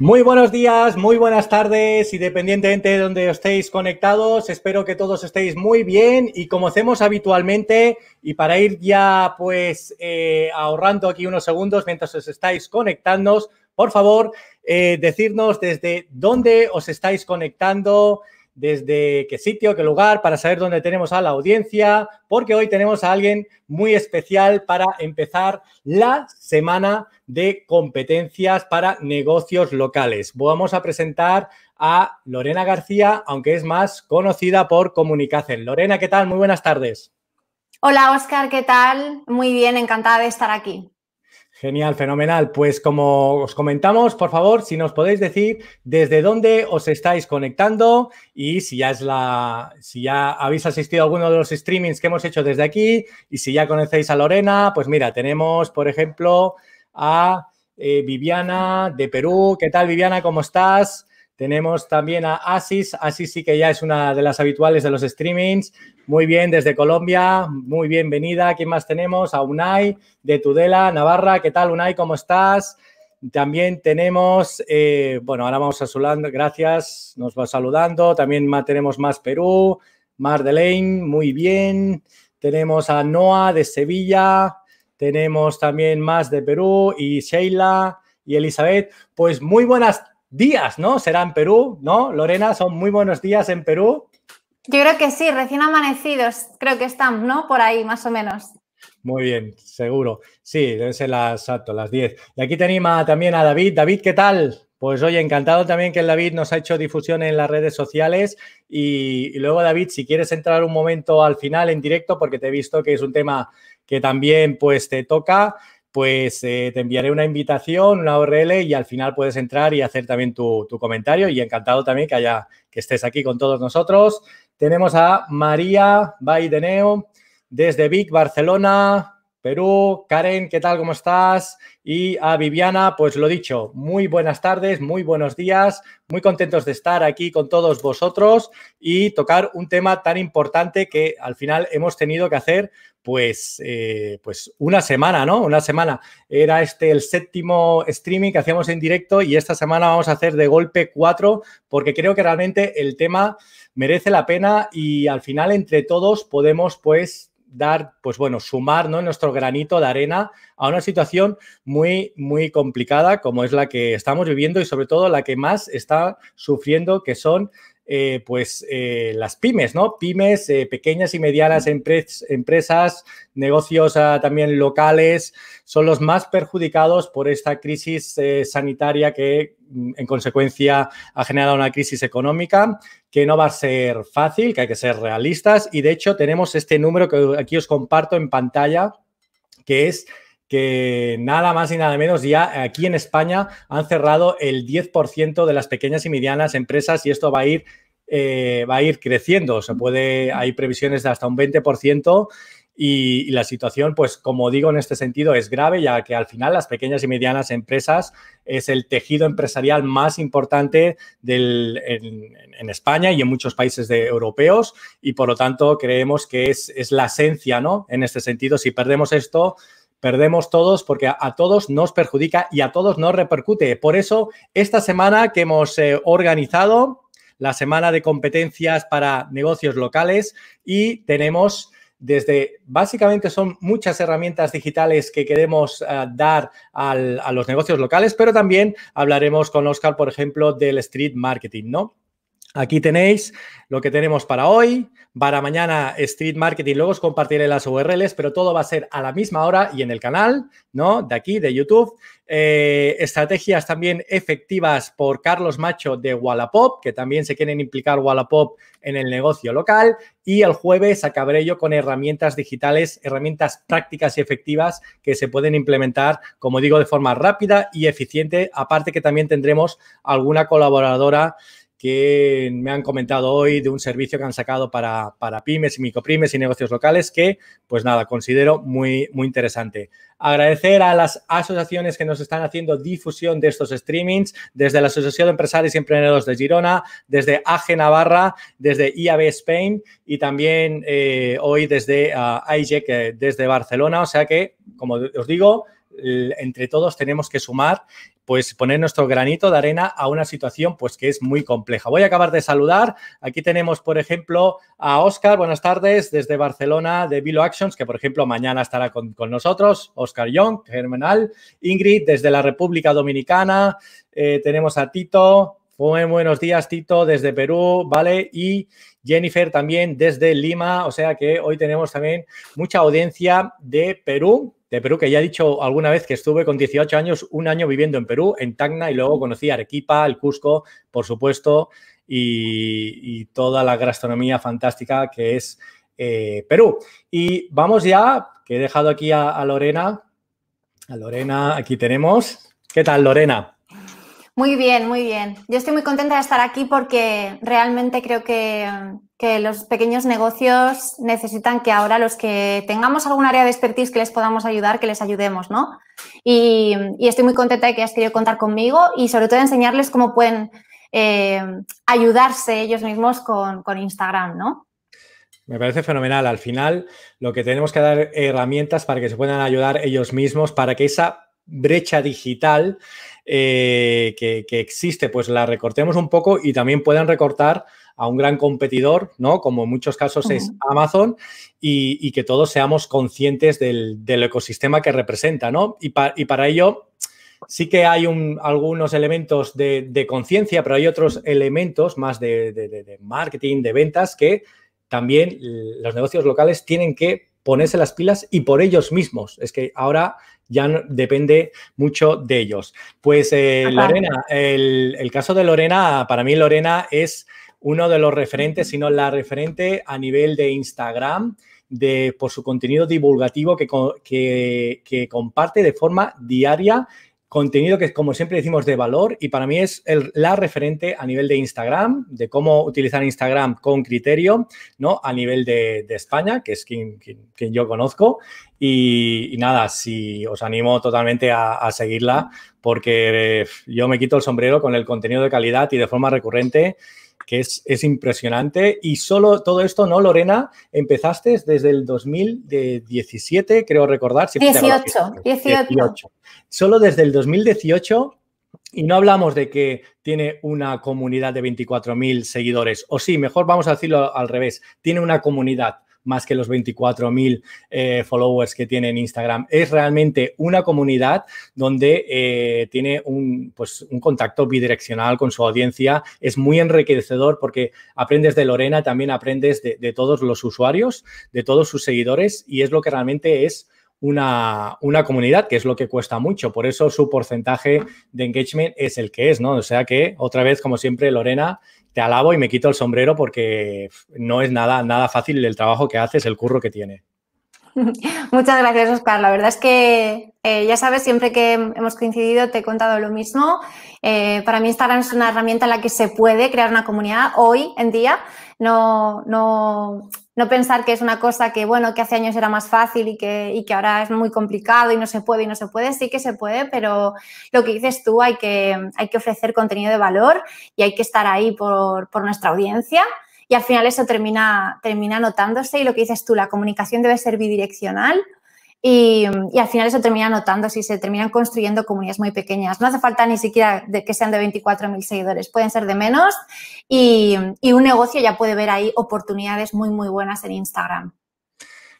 Muy buenos días, muy buenas tardes, independientemente de donde estéis conectados, espero que todos estéis muy bien y como hacemos habitualmente, y para ir ya pues eh, ahorrando aquí unos segundos mientras os estáis conectando, por favor, eh, decirnos desde dónde os estáis conectando, desde qué sitio, qué lugar, para saber dónde tenemos a la audiencia, porque hoy tenemos a alguien muy especial para empezar la semana de competencias para negocios locales. Vamos a presentar a Lorena García, aunque es más conocida por Comunicación. Lorena, ¿qué tal? Muy buenas tardes. Hola, Oscar, ¿qué tal? Muy bien, encantada de estar aquí. Genial, fenomenal. Pues como os comentamos, por favor, si nos podéis decir desde dónde os estáis conectando y si ya es la, si ya habéis asistido a alguno de los streamings que hemos hecho desde aquí y si ya conocéis a Lorena, pues mira, tenemos, por ejemplo, a eh, Viviana de Perú. ¿Qué tal, Viviana? ¿Cómo estás? Tenemos también a Asis. Asis sí que ya es una de las habituales de los streamings. Muy bien, desde Colombia. Muy bienvenida. ¿Quién más tenemos? A Unai de Tudela, Navarra. ¿Qué tal, Unai? ¿Cómo estás? También tenemos, eh, bueno, ahora vamos a saludando. Gracias, nos va saludando. También tenemos más Perú, Mar de Lane. Muy bien. Tenemos a Noah de Sevilla. Tenemos también más de Perú y Sheila y Elizabeth. Pues muy buenas días, ¿no? Será en Perú, ¿no? Lorena, son muy buenos días en Perú. Yo creo que sí, recién amanecidos, creo que están, ¿no? Por ahí, más o menos. Muy bien, seguro. Sí, deben ser las, exacto, las 10. Y aquí tenemos también a David. David, ¿qué tal? Pues oye, encantado también que el David nos ha hecho difusión en las redes sociales y, y, luego David, si quieres entrar un momento al final en directo, porque te he visto que es un tema que también pues te toca pues eh, te enviaré una invitación, una URL y al final puedes entrar y hacer también tu, comentario y encantado también que que estés aquí con todos nosotros. Tenemos a María Baideneo desde Vic, Barcelona. Perú. Karen, ¿qué tal? ¿Cómo estás? Y a Viviana, pues lo dicho, muy buenas tardes, muy buenos días, muy contentos de estar aquí con todos vosotros y tocar un tema tan importante que al final hemos tenido que hacer pues, eh, pues una semana, ¿no? Una semana. Era este el séptimo streaming que hacíamos en directo y esta semana vamos a hacer de golpe cuatro porque creo que realmente el tema merece la pena y al final entre todos podemos pues dar, pues bueno, sumar ¿no? nuestro granito de arena a una situación muy, muy complicada como es la que estamos viviendo y sobre todo la que más está sufriendo, que son eh, pues eh, las pymes, ¿no? Pymes, eh, pequeñas y medianas empresas, negocios ah, también locales, son los más perjudicados por esta crisis sanitaria que mm, en consecuencia ha generado una crisis económica que no va a ser fácil, que hay que ser realistas y de hecho tenemos este número que aquí os comparto en pantalla, que es que nada más y nada menos ya aquí en España han cerrado el 10% de las pequeñas y medianas empresas y esto va a ir eh, va a ir creciendo. Se puede, hay previsiones de hasta un 20% y, la situación, pues como digo en este sentido, es grave, ya que al final las pequeñas y medianas empresas es el tejido empresarial más importante del, en, España y en muchos países de europeos y por lo tanto creemos que es, es la esencia, ¿no? En este sentido, si perdemos esto, perdemos todos porque a, todos nos perjudica y a todos nos repercute. Por eso, esta semana que hemos eh, organizado, la semana de competencias para negocios locales y tenemos desde, básicamente son muchas herramientas digitales que queremos eh, dar a los negocios locales, pero también hablaremos con Oscar, por ejemplo, del street marketing, ¿no? Aquí tenéis lo que tenemos para hoy, para mañana Street Marketing, luego os compartiré las URLs, pero todo va a ser a la misma hora y en el canal, ¿no? De aquí, de YouTube. Eh, estrategias también efectivas por Carlos Macho de Wallapop, que también se quieren implicar Wallapop en el negocio local. Y el jueves acabaré yo con herramientas digitales, herramientas prácticas y efectivas que se pueden implementar, como digo, de forma rápida y eficiente. Aparte que también tendremos alguna colaboradora que me han comentado hoy de un servicio que han sacado para, pymes y micropymes y negocios locales que, pues nada, considero muy, muy interesante. Agradecer a las asociaciones que nos están haciendo difusión de estos streamings, desde la Asociación de Empresarios y Emprendedores de Girona, desde AG Navarra, desde IAB Spain y también eh, hoy desde ah, IJEC, desde Barcelona. O sea que, como os digo, entre todos tenemos que sumar pues poner nuestro granito de arena a una situación pues que es muy compleja. Voy a acabar de saludar. Aquí tenemos, por ejemplo, a Oscar. Buenas tardes desde Barcelona de Vilo Actions, que por ejemplo mañana estará con, nosotros. Oscar Young, Germenal Ingrid desde la República Dominicana. Eh, tenemos a Tito. Muy buenos días, Tito, desde Perú, ¿vale? Y Jennifer también desde Lima. O sea que hoy tenemos también mucha audiencia de Perú de Perú, que ya he dicho alguna vez que estuve con 18 años, un año viviendo en Perú, en Tacna, y luego conocí Arequipa, el Cusco, por supuesto, y, toda la gastronomía fantástica que es eh, Perú. Y vamos ya, que he dejado aquí a, a Lorena. A Lorena, aquí tenemos. ¿Qué tal, Lorena? Muy bien, muy bien. Yo estoy muy contenta de estar aquí porque realmente creo que, los pequeños negocios necesitan que ahora los que tengamos algún área de expertise que les podamos ayudar, que les ayudemos, ¿no? Y, estoy muy contenta de que hayas querido contar conmigo y sobre todo enseñarles cómo pueden eh, ayudarse ellos mismos con, con Instagram, ¿no? Me parece fenomenal. Al final, lo que tenemos que dar herramientas para que se puedan ayudar ellos mismos, para que esa brecha digital eh, que, existe, pues la recortemos un poco y también puedan recortar a un gran competidor, ¿no? Como en muchos casos es Amazon, y, que todos seamos conscientes del, ecosistema que representa, ¿no? Y, para ello sí que hay algunos elementos de, conciencia, pero hay otros elementos más de, marketing, de ventas, que también los negocios locales tienen que ponerse las pilas y por ellos mismos. Es que ahora ya depende mucho de ellos. Pues eh, Lorena, el, caso de Lorena, para mí Lorena es uno de los referentes, sino la referente a nivel de Instagram. De, por su contenido divulgativo que, que, comparte de forma diaria contenido que, como siempre decimos, de valor y para mí es la referente a nivel de Instagram, de cómo utilizar Instagram con criterio, ¿no? A nivel de, España, que es quien, quien, yo conozco. Y, nada, si os animo totalmente a, seguirla porque eh, yo me quito el sombrero con el contenido de calidad y de forma recurrente que es, impresionante. Y solo todo esto, ¿no, Lorena? Empezaste desde el 2017, creo recordar. 18, 18. 18. Solo desde el 2018 y no hablamos de que tiene una comunidad de 24.000 seguidores, o sí, mejor vamos a decirlo al revés, tiene una comunidad más que los 24.000 eh, followers que tiene en Instagram. Es realmente una comunidad donde eh, tiene un, pues, un contacto bidireccional con su audiencia. Es muy enriquecedor porque aprendes de Lorena, también aprendes de, todos los usuarios, de todos sus seguidores y es lo que realmente es. Una, una, comunidad, que es lo que cuesta mucho. Por eso su porcentaje de engagement es el que es, ¿no? O sea que, otra vez, como siempre, Lorena, te alabo y me quito el sombrero porque no es nada, nada fácil el trabajo que haces, el curro que tiene. Muchas gracias, Oscar. La verdad es que eh, ya sabes, siempre que hemos coincidido te he contado lo mismo. Eh, para mí Instagram es una herramienta en la que se puede crear una comunidad hoy en día. No, no, no pensar que es una cosa que, bueno, que hace años era más fácil y que, que ahora es muy complicado y no se puede y no se puede, sí que se puede, pero lo que dices tú, hay que, hay que ofrecer contenido de valor y hay que estar ahí por, nuestra audiencia y al final eso termina, termina notándose y lo que dices tú, la comunicación debe ser bidireccional, y, al final se termina notando si se terminan construyendo comunidades muy pequeñas. No hace falta ni siquiera de que sean de 24.000 seguidores, pueden ser de menos y, un negocio ya puede ver ahí oportunidades muy, muy buenas en Instagram.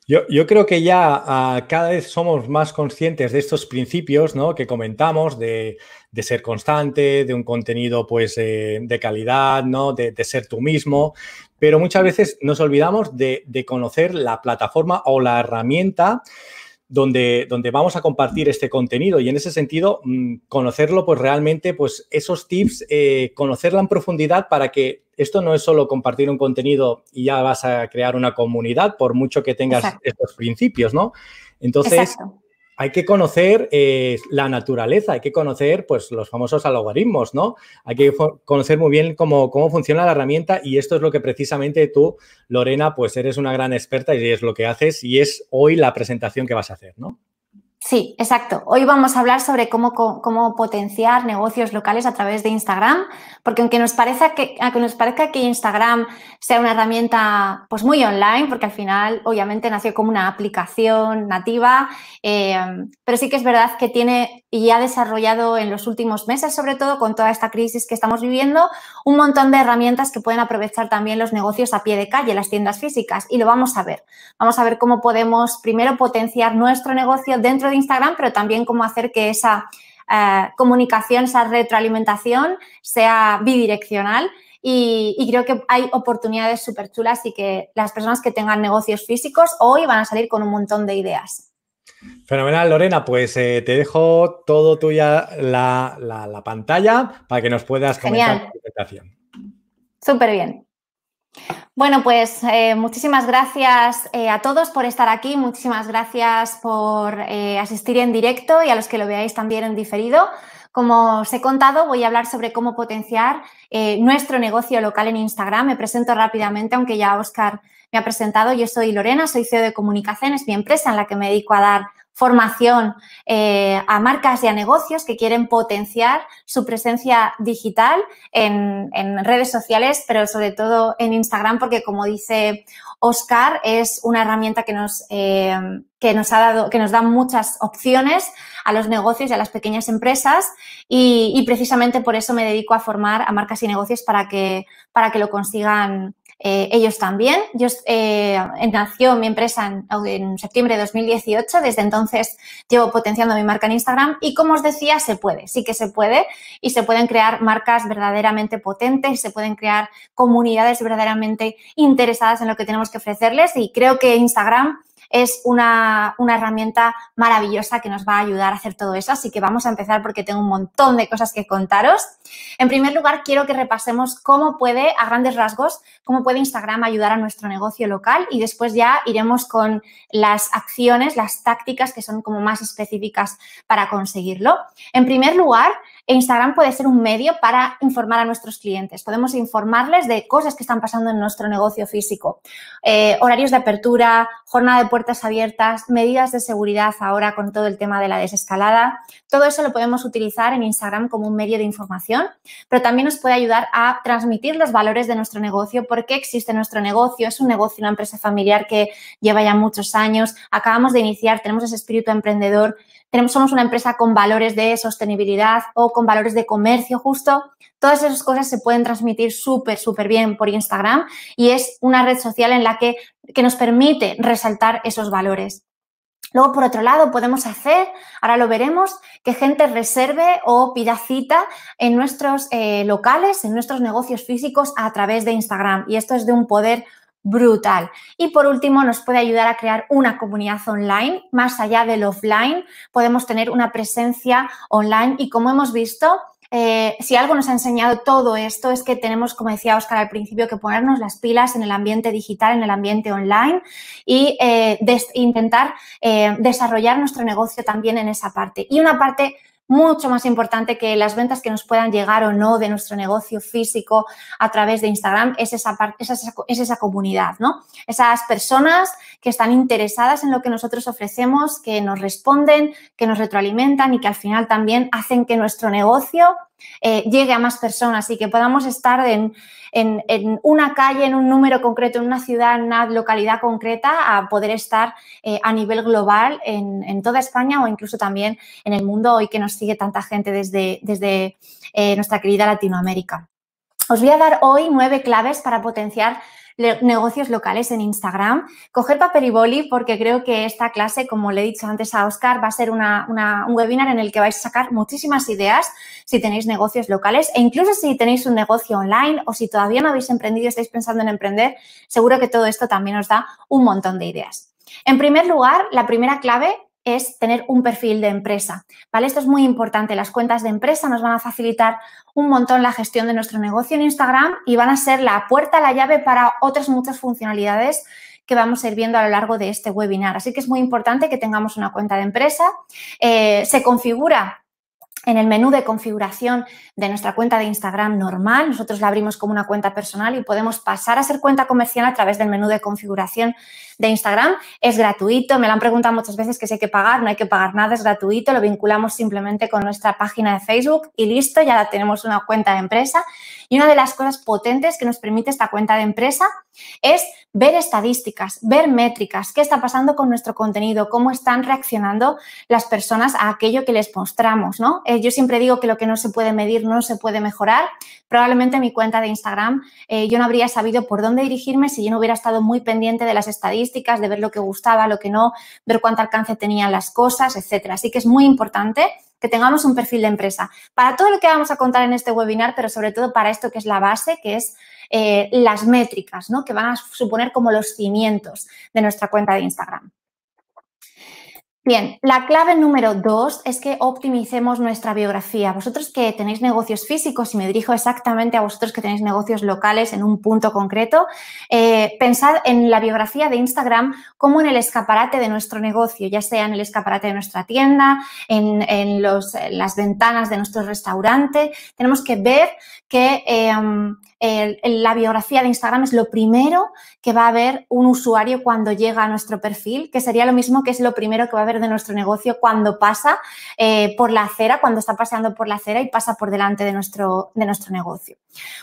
Yo, creo que ya ah, cada vez somos más conscientes de estos principios que comentamos, de, ser constante, de un contenido pues eh, de calidad, De, ser tú mismo. Pero muchas veces nos olvidamos de conocer la plataforma o la herramienta donde, vamos a compartir este contenido y en ese sentido mm, conocerlo pues realmente pues esos tips, eh, conocerla en profundidad para que esto no es solo compartir un contenido y ya vas a crear una comunidad por mucho que tengas estos principios, ¿no? Entonces hay que conocer eh, la naturaleza, hay que conocer pues, los famosos algoritmos, ¿no? Hay que conocer muy bien cómo, cómo, funciona la herramienta y esto es lo que precisamente tú, Lorena, pues eres una gran experta y es lo que haces y es hoy la presentación que vas a hacer, ¿no? Sí, exacto. Hoy vamos a hablar sobre cómo, cómo, potenciar negocios locales a través de Instagram, porque aunque nos, parezca que, nos parezca que Instagram sea una herramienta pues muy online, porque al final obviamente nació como una aplicación nativa, eh, pero sí que es verdad que tiene y ha desarrollado en los últimos meses, sobre todo con toda esta crisis que estamos viviendo, un montón de herramientas que pueden aprovechar también los negocios a pie de calle, las tiendas físicas, y lo vamos a ver. Vamos a ver cómo podemos primero potenciar nuestro negocio dentro de Instagram, pero también cómo hacer que esa eh, comunicación, esa retroalimentación sea bidireccional. Y, creo que hay oportunidades súper chulas y que las personas que tengan negocios físicos hoy van a salir con un montón de ideas. Fenomenal, Lorena. Pues eh, te dejo todo tuya la, pantalla para que nos puedas comentar tu presentación. Súper bien. Bueno, pues eh, muchísimas gracias eh, a todos por estar aquí, muchísimas gracias por eh, asistir en directo y a los que lo veáis también en diferido. Como os he contado, voy a hablar sobre cómo potenciar nuestro negocio local en Instagram. Me presento rápidamente, aunque ya Oscar me ha presentado. Yo soy Lorena, soy CEO de Comunicaciones, mi empresa en la que me dedico a dar formación eh, a marcas y a negocios que quieren potenciar su presencia digital en, redes sociales, pero sobre todo en Instagram, porque como dice Oscar, es una herramienta que nos, eh, que nos ha dado, que nos da muchas opciones a los negocios y a las pequeñas empresas y, y precisamente por eso me dedico a formar a marcas y negocios para que, para que lo consigan eh, ellos también. Yo, eh, nació mi empresa en, en, septiembre de 2018, desde entonces llevo potenciando mi marca en Instagram y como os decía, se puede, sí que se puede y se pueden crear marcas verdaderamente potentes, se pueden crear comunidades verdaderamente interesadas en lo que tenemos que ofrecerles y creo que Instagram es una, herramienta maravillosa que nos va a ayudar a hacer todo eso. Así que vamos a empezar porque tengo un montón de cosas que contaros. En primer lugar, quiero que repasemos cómo puede, a grandes rasgos, cómo puede Instagram ayudar a nuestro negocio local y después ya iremos con las acciones, las tácticas que son como más específicas para conseguirlo. En primer lugar, Instagram puede ser un medio para informar a nuestros clientes. Podemos informarles de cosas que están pasando en nuestro negocio físico, eh, horarios de apertura, jornada de puerta puertas abiertas, medidas de seguridad ahora con todo el tema de la desescalada. Todo eso lo podemos utilizar en Instagram como un medio de información, pero también nos puede ayudar a transmitir los valores de nuestro negocio, por qué existe nuestro negocio. Es un negocio, una empresa familiar que lleva ya muchos años, acabamos de iniciar, tenemos ese espíritu emprendedor, tenemos, somos una empresa con valores de sostenibilidad o con valores de comercio justo. Todas esas cosas se pueden transmitir súper, súper bien por Instagram y es una red social en la que que nos permite resaltar esos valores. Luego, por otro lado, podemos hacer, ahora lo veremos, que gente reserve o pida cita en nuestros eh, locales, en nuestros negocios físicos a través de Instagram. Y esto es de un poder brutal. Y por último, nos puede ayudar a crear una comunidad online. Más allá del offline, podemos tener una presencia online y como hemos visto, eh, si algo nos ha enseñado todo esto es que tenemos, como decía Oscar al principio, que ponernos las pilas en el ambiente digital, en el ambiente online y eh, intentar eh, desarrollar nuestro negocio también en esa parte. Y una parte mucho más importante que las ventas que nos puedan llegar o no de nuestro negocio físico a través de Instagram es esa, esa, esa comunidad, ¿no? Esas personas que están interesadas en lo que nosotros ofrecemos, que nos responden, que nos retroalimentan y que al final también hacen que nuestro negocio eh, llegue a más personas y que podamos estar en, una calle, en un número concreto, en una ciudad, en una localidad concreta, a poder estar eh, a nivel global en, toda España o incluso también en el mundo hoy que nos sigue tanta gente desde, desde eh, nuestra querida Latinoamérica. Os voy a dar hoy nueve claves para potenciar negocios locales en Instagram. Coger papel y boli porque creo que esta clase, como le he dicho antes a Oscar, va a ser una, un webinar en el que vais a sacar muchísimas ideas si tenéis negocios locales e incluso si tenéis un negocio online o si todavía no habéis emprendido y estáis pensando en emprender, seguro que todo esto también os da un montón de ideas. En primer lugar, la primera clave es tener un perfil de empresa. ¿vale? Esto es muy importante. Las cuentas de empresa nos van a facilitar un montón la gestión de nuestro negocio en Instagram y van a ser la puerta, la llave para otras muchas funcionalidades que vamos a ir viendo a lo largo de este webinar. Así que es muy importante que tengamos una cuenta de empresa. Eh, se configura en el menú de configuración de nuestra cuenta de Instagram normal, nosotros la abrimos como una cuenta personal y podemos pasar a ser cuenta comercial a través del menú de configuración de Instagram. Es gratuito, me lo han preguntado muchas veces que si hay que pagar, no hay que pagar nada, es gratuito, lo vinculamos simplemente con nuestra página de Facebook y listo, ya tenemos una cuenta de empresa. Y una de las cosas potentes que nos permite esta cuenta de empresa es ver estadísticas, ver métricas, qué está pasando con nuestro contenido, cómo están reaccionando las personas a aquello que les mostramos, ¿no? Eh, yo siempre digo que lo que no se puede medir no se puede mejorar, probablemente mi cuenta de Instagram eh, yo no habría sabido por dónde dirigirme si yo no hubiera estado muy pendiente de las estadísticas, de ver lo que gustaba, lo que no, ver cuánto alcance tenían las cosas, etcétera. Así que es muy importante que tengamos un perfil de empresa para todo lo que vamos a contar en este webinar, pero sobre todo para esto que es la base, que es eh, las métricas, ¿no? Que van a suponer como los cimientos de nuestra cuenta de Instagram. Bien, la clave número dos es que optimicemos nuestra biografía. Vosotros que tenéis negocios físicos, y me dirijo exactamente a vosotros que tenéis negocios locales en un punto concreto, eh, pensad en la biografía de Instagram como en el escaparate de nuestro negocio, ya sea en el escaparate de nuestra tienda, en, las ventanas de nuestro restaurante. Tenemos que ver que eh, la biografía de Instagram es lo primero que va a ver un usuario cuando llega a nuestro perfil, que sería lo mismo que es lo primero que va a ver de nuestro negocio cuando pasa eh, por la acera, cuando está paseando por la acera y pasa por delante de nuestro, de nuestro negocio.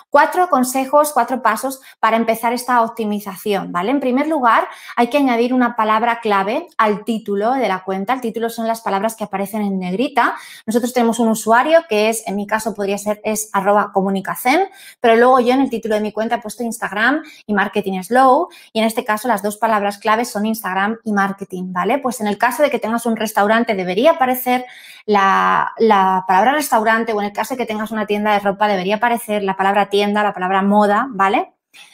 Cuatro consejos, cuatro pasos para empezar esta optimización, ¿vale? En primer lugar, hay que añadir una palabra clave al título de la cuenta. El título son las palabras que aparecen en negrita. Nosotros tenemos un usuario que es, en mi caso podría ser, es arroba comunicacen, pero luego yo en el título de mi cuenta he puesto Instagram y marketing slow y en este caso las dos palabras claves son Instagram y marketing, ¿vale? Pues en el caso de que tengas un restaurante debería aparecer la, la palabra restaurante o en el caso de que tengas una tienda de ropa debería aparecer la palabra tienda, la palabra moda, ¿vale?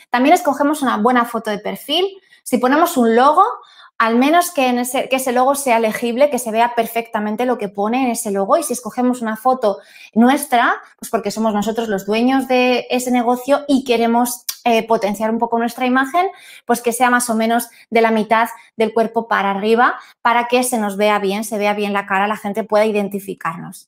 También escogemos una buena foto de perfil. Si ponemos un logo, al menos que, ese, logo sea legible, que se vea perfectamente lo que pone en ese logo. Y si escogemos una foto nuestra, pues porque somos nosotros los dueños de ese negocio y queremos eh, potenciar un poco nuestra imagen, pues que sea más o menos de la mitad del cuerpo para arriba, para que se nos vea bien, se vea bien la cara, la gente pueda identificarnos.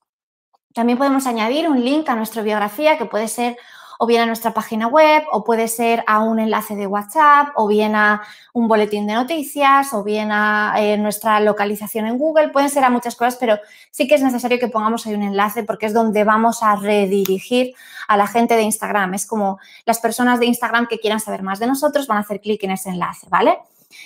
También podemos añadir un link a nuestra biografía que puede ser o bien a nuestra página web, o puede ser a un enlace de WhatsApp, o bien a un boletín de noticias, o bien a eh, nuestra localización en Google, pueden ser a muchas cosas, pero sí que es necesario que pongamos ahí un enlace porque es donde vamos a redirigir a la gente de Instagram. Es como las personas de Instagram que quieran saber más de nosotros van a hacer clic en ese enlace, ¿vale?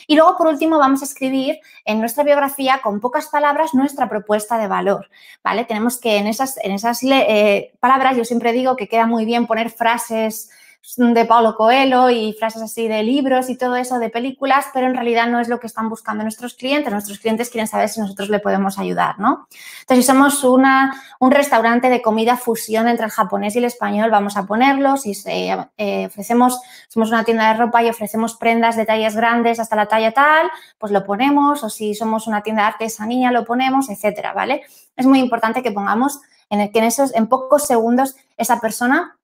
Y luego, por último, vamos a escribir en nuestra biografía, con pocas palabras, nuestra propuesta de valor, ¿vale? Tenemos que en esas, eh, palabras, yo siempre digo que queda muy bien poner frases pues, de Paulo Coelho y frases así de libros y todo eso, de películas, pero en realidad no es lo que están buscando nuestros clientes. Nuestros clientes quieren saber si nosotros le podemos ayudar, ¿no? Entonces, si somos una, un restaurante de comida fusión entre el japonés y el español, vamos a ponerlo. Si eh, ofrecemos, somos una tienda de ropa y ofrecemos prendas de tallas grandes hasta la talla tal, pues lo ponemos. O si somos una tienda de artesanía, lo ponemos, etcétera, ¿vale? Es muy importante que pongamos en, que en, esos, en pocos segundos esa persona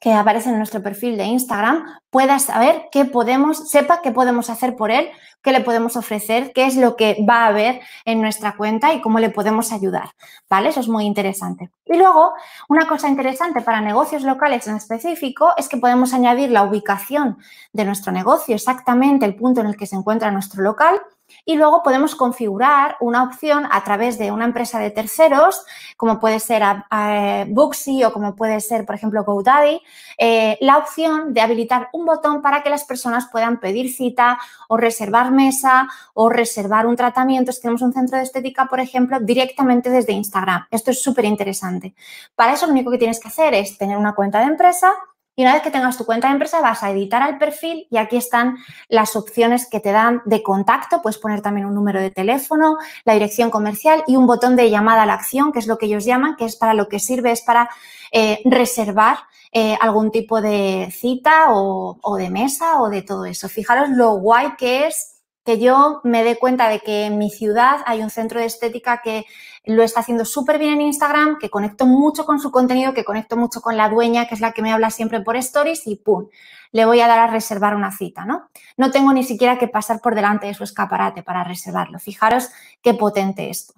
que aparece en nuestro perfil de Instagram pueda saber qué podemos, sepa qué podemos hacer por él, qué le podemos ofrecer, qué es lo que va a haber en nuestra cuenta y cómo le podemos ayudar. ¿Vale? Eso es muy interesante. Y luego, una cosa interesante para negocios locales en específico es que podemos añadir la ubicación de nuestro negocio, exactamente el punto en el que se encuentra nuestro local y luego podemos configurar una opción a través de una empresa de terceros, como puede ser a, ah, ah, eh, Booksy o como puede ser, por ejemplo, GoDaddy, eh, la opción de habilitar un botón para que las personas puedan pedir cita o reservar mesa o reservar un tratamiento. Si tenemos un centro de estética, por ejemplo, directamente desde Instagram. Esto es súper interesante. Para eso lo único que tienes que hacer es tener una cuenta de empresa y una vez que tengas tu cuenta de empresa, vas a editar al perfil y aquí están las opciones que te dan de contacto. Puedes poner también un número de teléfono, la dirección comercial y un botón de llamada a la acción, que es lo que ellos llaman, que es para lo que sirve, es para eh, reservar eh, algún tipo de cita o de mesa o de todo eso. Fijaros lo guay que es que yo me dé cuenta de que en mi ciudad hay un centro de estética que lo está haciendo súper bien en Instagram, que conecto mucho con su contenido, que conecto mucho con la dueña, que es la que me habla siempre por stories y ¡pum! Le voy a dar a reservar una cita, ¿no? No tengo ni siquiera que pasar por delante de su escaparate para reservarlo. Fijaros qué potente esto.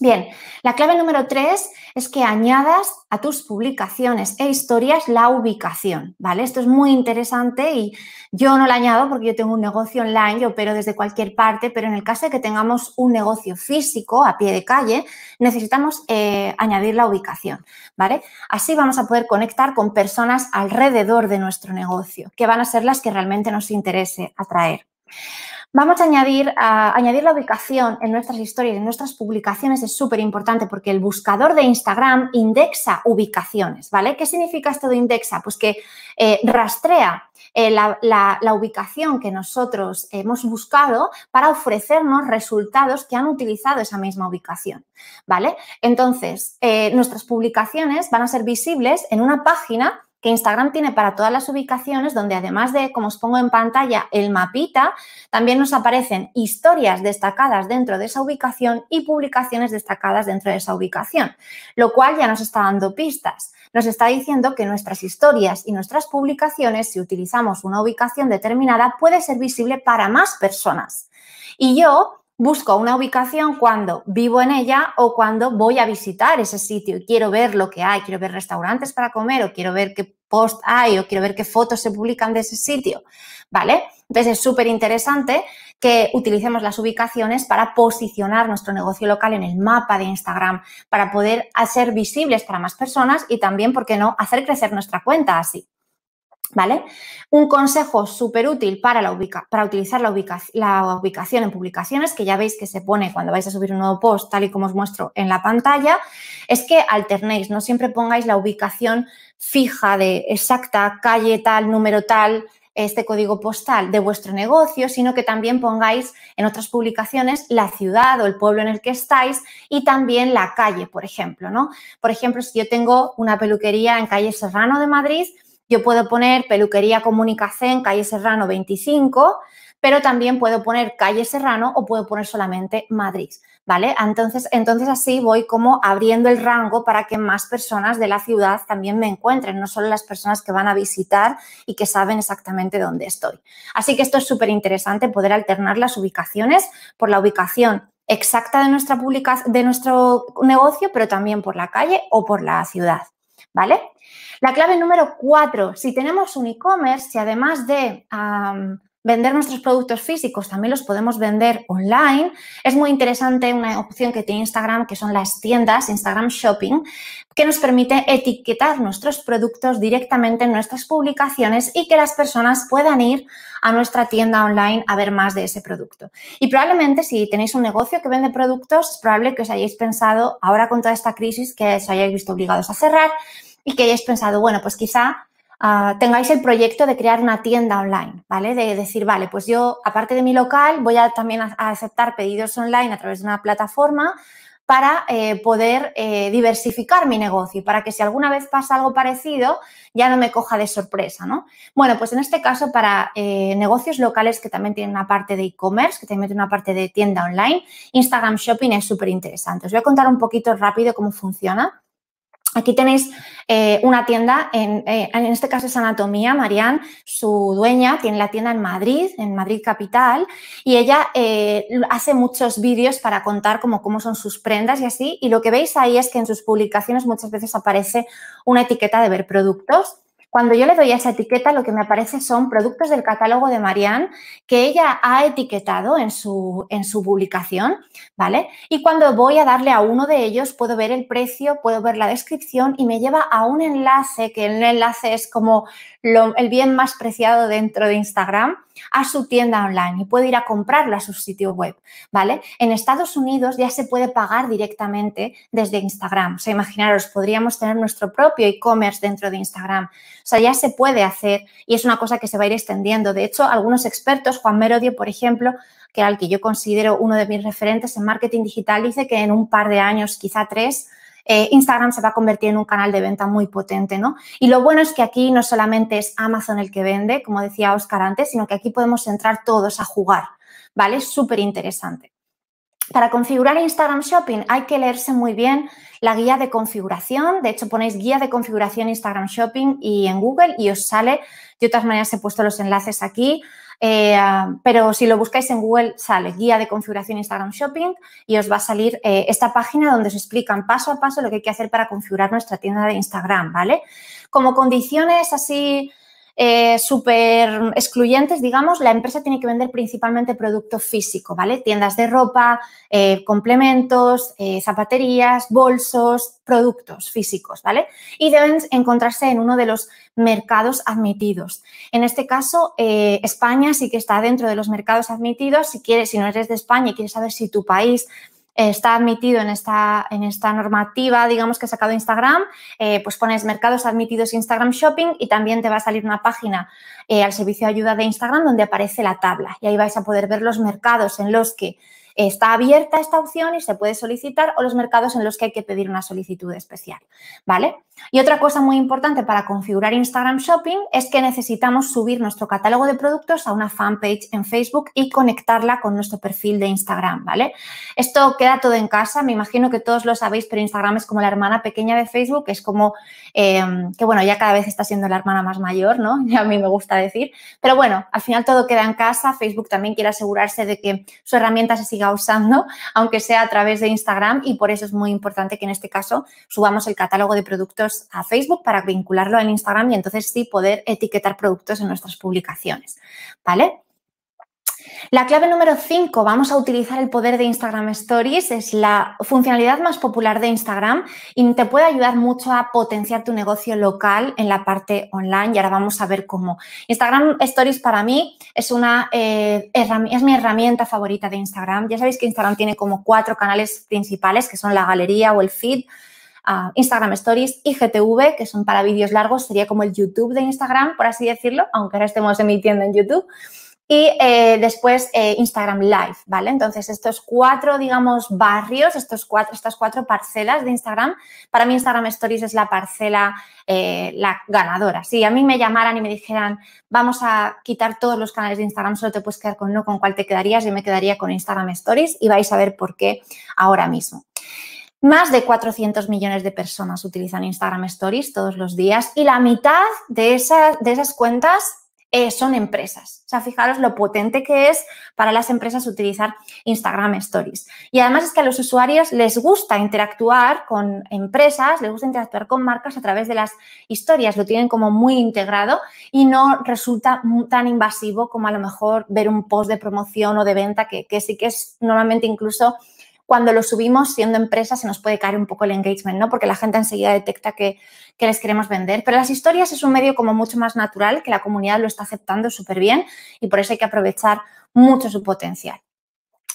Bien, la clave número tres es que añadas a tus publicaciones e historias la ubicación, ¿vale? Esto es muy interesante y yo no la añado porque yo tengo un negocio online, yo opero desde cualquier parte, pero en el caso de que tengamos un negocio físico a pie de calle, necesitamos eh, añadir la ubicación, ¿vale? Así vamos a poder conectar con personas alrededor de nuestro negocio, que van a ser las que realmente nos interese atraer. Vamos a añadir, a añadir la ubicación en nuestras historias, en nuestras publicaciones es súper importante porque el buscador de Instagram indexa ubicaciones, ¿vale? ¿Qué significa esto de indexa? Pues que eh, rastrea eh, la, ubicación que nosotros hemos buscado para ofrecernos resultados que han utilizado esa misma ubicación, ¿vale? Entonces, eh, nuestras publicaciones van a ser visibles en una página que Instagram tiene para todas las ubicaciones, donde además de, como os pongo en pantalla, el mapita, también nos aparecen historias destacadas dentro de esa ubicación y publicaciones destacadas dentro de esa ubicación, lo cual ya nos está dando pistas. Nos está diciendo que nuestras historias y nuestras publicaciones, si utilizamos una ubicación determinada, puede ser visible para más personas. Y yo busco una ubicación cuando vivo en ella o cuando voy a visitar ese sitio y quiero ver lo que hay, quiero ver restaurantes para comer o quiero ver qué post hay o quiero ver qué fotos se publican de ese sitio, ¿vale? Entonces es súper interesante que utilicemos las ubicaciones para posicionar nuestro negocio local en el mapa de Instagram, para poder hacer visibles para más personas y también, ¿por qué no?, hacer crecer nuestra cuenta así. ¿Vale? Un consejo súper útil para, la para utilizar la, la, ubicación en publicaciones, que ya veis que se pone cuando vais a subir un nuevo post, tal y como os muestro en la pantalla, es que alternéis, no siempre pongáis la ubicación fija de exacta, calle tal, número tal, este código postal de vuestro negocio, sino que también pongáis en otras publicaciones la ciudad o el pueblo en el que estáis y también la calle, por ejemplo, ¿no? Por ejemplo, si yo tengo una peluquería en calle Serrano de Madrid, yo puedo poner peluquería comunicación, calle Serrano 25, pero también puedo poner calle Serrano o puedo poner solamente Madrid, ¿vale? Entonces, entonces así voy como abriendo el rango para que más personas de la ciudad también me encuentren, no solo las personas que van a visitar y que saben exactamente dónde estoy. Así que esto es súper interesante, poder alternar las ubicaciones por la ubicación exacta de, nuestra de nuestro negocio, pero también por la calle o por la ciudad. ¿vale? La clave número cuatro, si tenemos un e-commerce, si además de vender nuestros productos físicos, también los podemos vender online. Es muy interesante una opción que tiene Instagram, que son las tiendas, Instagram Shopping, que nos permite etiquetar nuestros productos directamente en nuestras publicaciones y que las personas puedan ir a nuestra tienda online a ver más de ese producto. Y probablemente si tenéis un negocio que vende productos, es probable que os hayáis pensado, ahora con toda esta crisis, que os hayáis visto obligados a cerrar y que hayáis pensado, bueno, pues quizá Ah, tengáis el proyecto de crear una tienda online, ¿vale? De decir, vale, pues yo, aparte de mi local, voy a también a, aceptar pedidos online a través de una plataforma para eh, poder eh, diversificar mi negocio para que si alguna vez pasa algo parecido ya no me coja de sorpresa, ¿no? Bueno, pues en este caso para eh, negocios locales que también tienen una parte de e-commerce, que también tienen una parte de tienda online, Instagram Shopping es súper interesante. Os voy a contar un poquito rápido cómo funciona. Aquí tenéis eh, una tienda, en, eh, en, este caso es Anatomía, Marían, su dueña, tiene la tienda en Madrid, en Madrid Capital, y ella eh, hace muchos vídeos para contar como, cómo son sus prendas y así, y lo que veis ahí es que en sus publicaciones muchas veces aparece una etiqueta de ver productos cuando yo le doy a esa etiqueta, lo que me aparece son productos del catálogo de Marianne que ella ha etiquetado en su, en su publicación, ¿vale? Y cuando voy a darle a uno de ellos, puedo ver el precio, puedo ver la descripción y me lleva a un enlace, que el enlace es como el bien más preciado dentro de Instagram a su tienda online y puede ir a comprarlo a su sitio web, ¿vale? En Estados Unidos ya se puede pagar directamente desde Instagram. O sea, imaginaros, podríamos tener nuestro propio e-commerce dentro de Instagram. O sea, ya se puede hacer y es una cosa que se va a ir extendiendo. De hecho, algunos expertos, Juan Merodio, por ejemplo, que el que yo considero uno de mis referentes en marketing digital, dice que en un par de años, quizá tres, eh, Instagram se va a convertir en un canal de venta muy potente, ¿no? Y lo bueno es que aquí no solamente es Amazon el que vende, como decía Oscar antes, sino que aquí podemos entrar todos a jugar, ¿vale? Es súper interesante. Para configurar Instagram Shopping hay que leerse muy bien la guía de configuración. De hecho, ponéis guía de configuración Instagram Shopping y en Google y os sale. de otras maneras he puesto los enlaces aquí. Eh, ah, pero si lo buscáis en Google sale guía de configuración Instagram Shopping y os va a salir eh, esta página donde os explican paso a paso lo que hay que hacer para configurar nuestra tienda de Instagram, ¿vale? Como condiciones así eh, súper excluyentes, digamos, la empresa tiene que vender principalmente producto físico, ¿vale? Tiendas de ropa, eh, complementos, eh, zapaterías, bolsos, productos físicos, ¿vale? Y deben encontrarse en uno de los mercados admitidos. En este caso, España sí que está dentro de los mercados admitidos. Si quieres, si no eres de España y quieres saber si tu país está admitido en esta, en esta normativa, digamos, que ha sacado Instagram, eh, pues pones mercados admitidos Instagram Shopping y también te va a salir una página eh, al servicio de ayuda de Instagram donde aparece la tabla y ahí vais a poder ver los mercados en los que eh, está abierta esta opción y se puede solicitar o los mercados en los que hay que pedir una solicitud especial, ¿vale? Y otra cosa muy importante para configurar Instagram Shopping es que necesitamos subir nuestro catálogo de productos a una fanpage en Facebook y conectarla con nuestro perfil de Instagram, ¿vale? Esto queda todo en casa, me imagino que todos lo sabéis, pero Instagram es como la hermana pequeña de Facebook, es como em, que, bueno, ya cada vez está siendo la hermana más mayor, ¿no? Ya a mí me gusta decir, pero bueno, al final todo queda en casa, Facebook también quiere asegurarse de que su herramienta se siga usando, aunque sea a través de Instagram y por eso es muy importante que en este caso subamos el catálogo de productos a Facebook para vincularlo al Instagram y entonces sí poder etiquetar productos en nuestras publicaciones, ¿vale? La clave número 5, vamos a utilizar el poder de Instagram Stories, es la funcionalidad más popular de Instagram y te puede ayudar mucho a potenciar tu negocio local en la parte online y ahora vamos a ver cómo. Instagram Stories para mí es, una, eh, es mi herramienta favorita de Instagram. Ya sabéis que Instagram tiene como cuatro canales principales que son la galería o el feed, Instagram Stories y GTV, que son para vídeos largos, sería como el YouTube de Instagram, por así decirlo, aunque ahora estemos emitiendo en YouTube. Y eh, después eh, Instagram Live, ¿vale? Entonces, estos cuatro, digamos, barrios, estos cuatro, estas cuatro parcelas de Instagram, para mí Instagram Stories es la parcela, eh, la ganadora. Si a mí me llamaran y me dijeran, vamos a quitar todos los canales de Instagram, solo te puedes quedar con uno, ¿con cuál te quedarías? Yo me quedaría con Instagram Stories y vais a ver por qué ahora mismo. Más de 400 millones de personas utilizan Instagram Stories todos los días y la mitad de esas, de esas cuentas eh, son empresas. O sea, fijaros lo potente que es para las empresas utilizar Instagram Stories. Y además es que a los usuarios les gusta interactuar con empresas, les gusta interactuar con marcas a través de las historias, lo tienen como muy integrado y no resulta tan invasivo como a lo mejor ver un post de promoción o de venta que, que sí que es normalmente incluso cuando lo subimos siendo empresa se nos puede caer un poco el engagement, ¿no? Porque la gente enseguida detecta que, que les queremos vender. Pero las historias es un medio como mucho más natural, que la comunidad lo está aceptando súper bien y por eso hay que aprovechar mucho su potencial.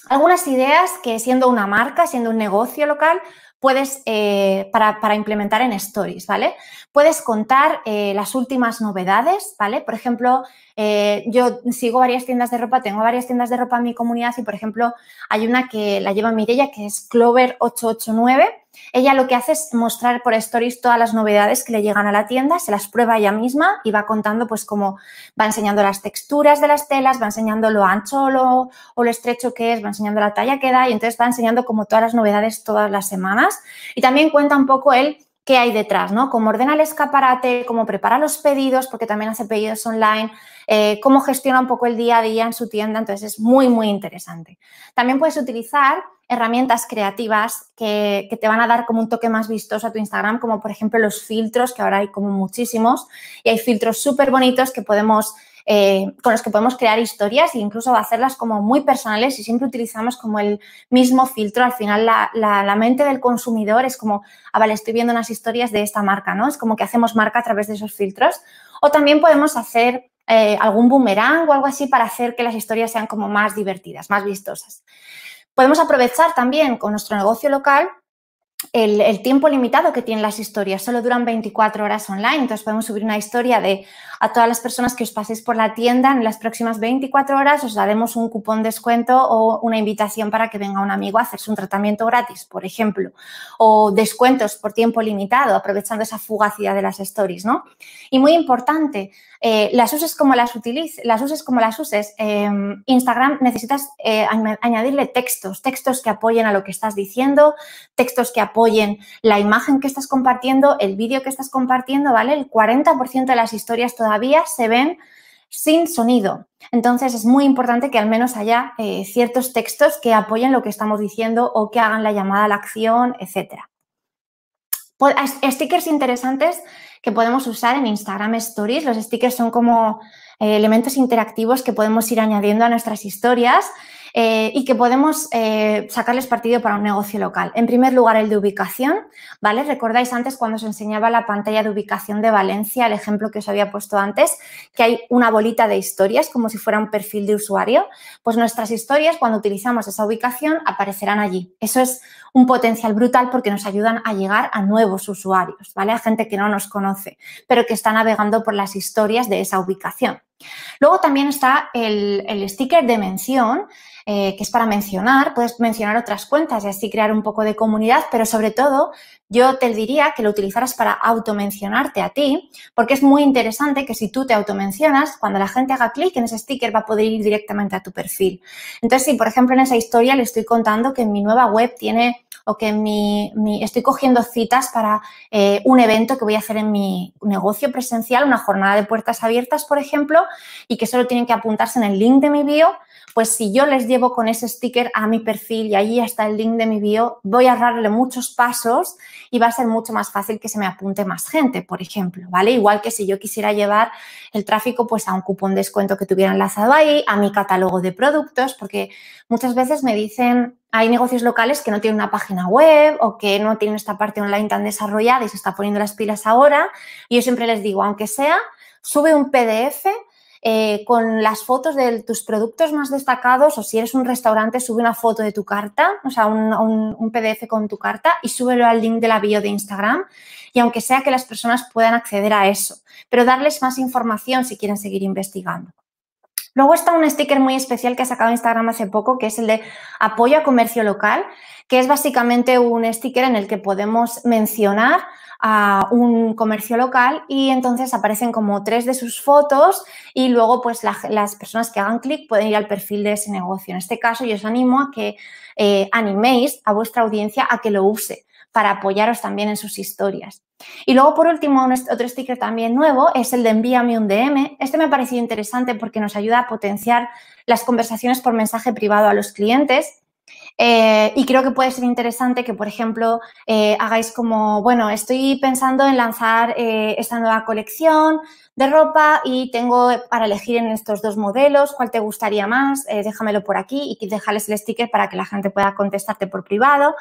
Algunas ideas que siendo una marca, siendo un negocio local, puedes, eh, para, para, implementar en stories, ¿vale? Puedes contar eh, las últimas novedades, ¿vale? Por ejemplo, eh, yo sigo varias tiendas de ropa, tengo varias tiendas de ropa en mi comunidad y, por ejemplo, hay una que la lleva Mirella que es Clover 889 ella lo que hace es mostrar por stories todas las novedades que le llegan a la tienda, se las prueba ella misma y va contando pues cómo va enseñando las texturas de las telas, va enseñando lo ancho o lo, o lo estrecho que es, va enseñando la talla que da y entonces va enseñando como todas las novedades todas las semanas. Y también cuenta un poco el qué hay detrás, ¿no? Cómo ordena el escaparate, cómo prepara los pedidos, porque también hace pedidos online, eh, cómo gestiona un poco el día a día en su tienda, entonces es muy, muy interesante. También puedes utilizar herramientas creativas que, te van a dar como un toque más vistoso a tu Instagram, como por ejemplo los filtros, que ahora hay como muchísimos, y hay filtros súper bonitos que podemos, eh, con los que podemos crear historias e incluso hacerlas como muy personales y siempre utilizamos como el mismo filtro. Al final la, mente del consumidor es como, ah, vale, estoy viendo unas historias de esta marca, ¿no? Es como que hacemos marca a través de esos filtros. O también podemos hacer eh, algún boomerang o algo así para hacer que las historias sean como más divertidas, más vistosas. Podemos aprovechar también con nuestro negocio local el, tiempo limitado que tienen las historias, solo duran 24 horas online, entonces podemos subir una historia de a todas las personas que os paséis por la tienda en las próximas 24 horas, os daremos un cupón descuento o una invitación para que venga un amigo a hacerse un tratamiento gratis, por ejemplo, o descuentos por tiempo limitado, aprovechando esa fugacidad de las stories, ¿no? Y muy importante, eh, las uses como las utilices, las uses como las uses. Em, Instagram necesitas eh, añadirle textos, textos que apoyen a lo que estás diciendo, textos que apoyen la imagen que estás compartiendo, el vídeo que estás compartiendo, ¿vale? El 40% de las historias todavía todavía se ven sin sonido. Entonces es muy importante que al menos haya eh, ciertos textos que apoyen lo que estamos diciendo o que hagan la llamada a la acción, etc. Pues, stickers interesantes que podemos usar en Instagram Stories. Los stickers son como eh, elementos interactivos que podemos ir añadiendo a nuestras historias eh, y que podemos eh, sacarles partido para un negocio local. En primer lugar, el de ubicación, ¿vale? Recordáis antes cuando os enseñaba la pantalla de ubicación de Valencia, el ejemplo que os había puesto antes, que hay una bolita de historias como si fuera un perfil de usuario. Pues nuestras historias, cuando utilizamos esa ubicación, aparecerán allí. Eso es un potencial brutal porque nos ayudan a llegar a nuevos usuarios, ¿vale? A gente que no nos conoce, pero que está navegando por las historias de esa ubicación. Luego también está el, sticker de mención, eh, que es para mencionar, puedes mencionar otras cuentas y así crear un poco de comunidad, pero sobre todo yo te diría que lo utilizaras para automencionarte a ti, porque es muy interesante que si tú te automencionas, cuando la gente haga clic en ese sticker va a poder ir directamente a tu perfil. Entonces, si por ejemplo en esa historia le estoy contando que mi nueva web tiene o que mi, estoy cogiendo citas para eh, un evento que voy a hacer en mi negocio presencial, una jornada de puertas abiertas, por ejemplo, y que solo tienen que apuntarse en el link de mi bio pues si yo les llevo con ese sticker a mi perfil y ahí está el link de mi bio, voy a ahorrarle muchos pasos y va a ser mucho más fácil que se me apunte más gente, por ejemplo, ¿vale? Igual que si yo quisiera llevar el tráfico pues a un cupón de descuento que tuviera enlazado ahí, a mi catálogo de productos, porque muchas veces me dicen, hay negocios locales que no tienen una página web o que no tienen esta parte online tan desarrollada y se está poniendo las pilas ahora. Y yo siempre les digo, aunque sea, sube un PDF eh, con las fotos de tus productos más destacados o si eres un restaurante, sube una foto de tu carta, o sea, un, un PDF con tu carta y súbelo al link de la bio de Instagram y aunque sea que las personas puedan acceder a eso, pero darles más información si quieren seguir investigando. Luego está un sticker muy especial que ha sacado Instagram hace poco, que es el de apoyo a comercio local, que es básicamente un sticker en el que podemos mencionar a un comercio local y entonces aparecen como tres de sus fotos y luego pues las personas que hagan clic pueden ir al perfil de ese negocio. En este caso yo os animo a que eh, animéis a vuestra audiencia a que lo use para apoyaros también en sus historias. Y luego, por último, otro sticker también nuevo es el de envíame un DM. Este me ha parecido interesante porque nos ayuda a potenciar las conversaciones por mensaje privado a los clientes eh, y creo que puede ser interesante que, por ejemplo, eh, hagáis como, bueno, estoy pensando en lanzar eh, esta nueva colección de ropa y tengo para elegir en estos dos modelos cuál te gustaría más, déjamelo por aquí y dejarles el sticker para que la gente pueda contestarte por privado.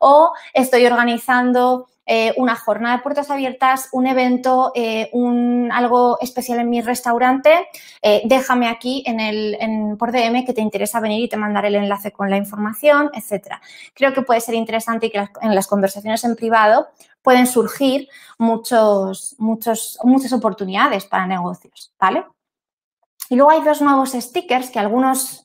O estoy organizando eh, una jornada de puertas abiertas, un evento, eh, un, algo especial en mi restaurante, eh, déjame aquí en el, por DM que te interesa venir y te mandaré el enlace con la información, etc. Creo que puede ser interesante y que en las conversaciones en privado pueden surgir muchos, muchos, muchas oportunidades para negocios, ¿vale? Y luego hay dos nuevos stickers que algunos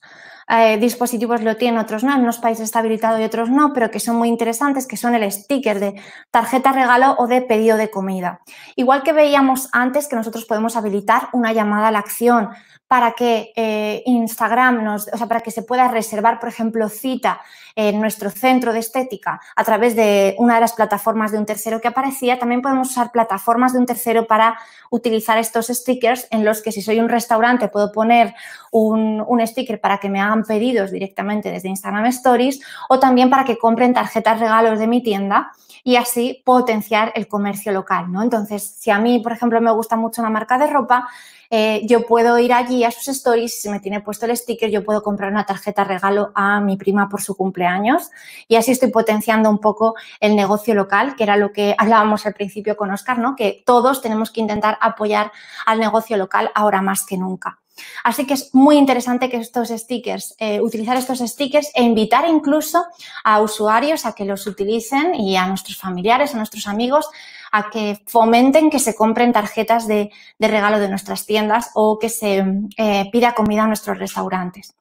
eh, dispositivos lo tienen, otros no, en unos países está habilitado y otros no, pero que son muy interesantes, que son el sticker de tarjeta regalo o de pedido de comida. Igual que veíamos antes que nosotros podemos habilitar una llamada a la acción, para que eh, Instagram nos, o sea, para que se pueda reservar, por ejemplo, cita en nuestro centro de estética a través de una de las plataformas de un tercero que aparecía, también podemos usar plataformas de un tercero para utilizar estos stickers en los que si soy un restaurante puedo poner un, sticker para que me hagan pedidos directamente desde Instagram Stories o también para que compren tarjetas regalos de mi tienda y así potenciar el comercio local, ¿no? Entonces, si a mí, por ejemplo, me gusta mucho una marca de ropa, eh, yo puedo ir allí a sus stories si se me tiene puesto el sticker, yo puedo comprar una tarjeta regalo a mi prima por su cumpleaños. Y así estoy potenciando un poco el negocio local, que era lo que hablábamos al principio con Oscar, ¿no? Que todos tenemos que intentar apoyar al negocio local ahora más que nunca. Así que es muy interesante que estos stickers, eh, utilizar estos stickers e invitar incluso a usuarios a que los utilicen y a nuestros familiares, a nuestros amigos, a que fomenten que se compren tarjetas de, regalo de nuestras tiendas o que se eh, pida comida a nuestros restaurantes.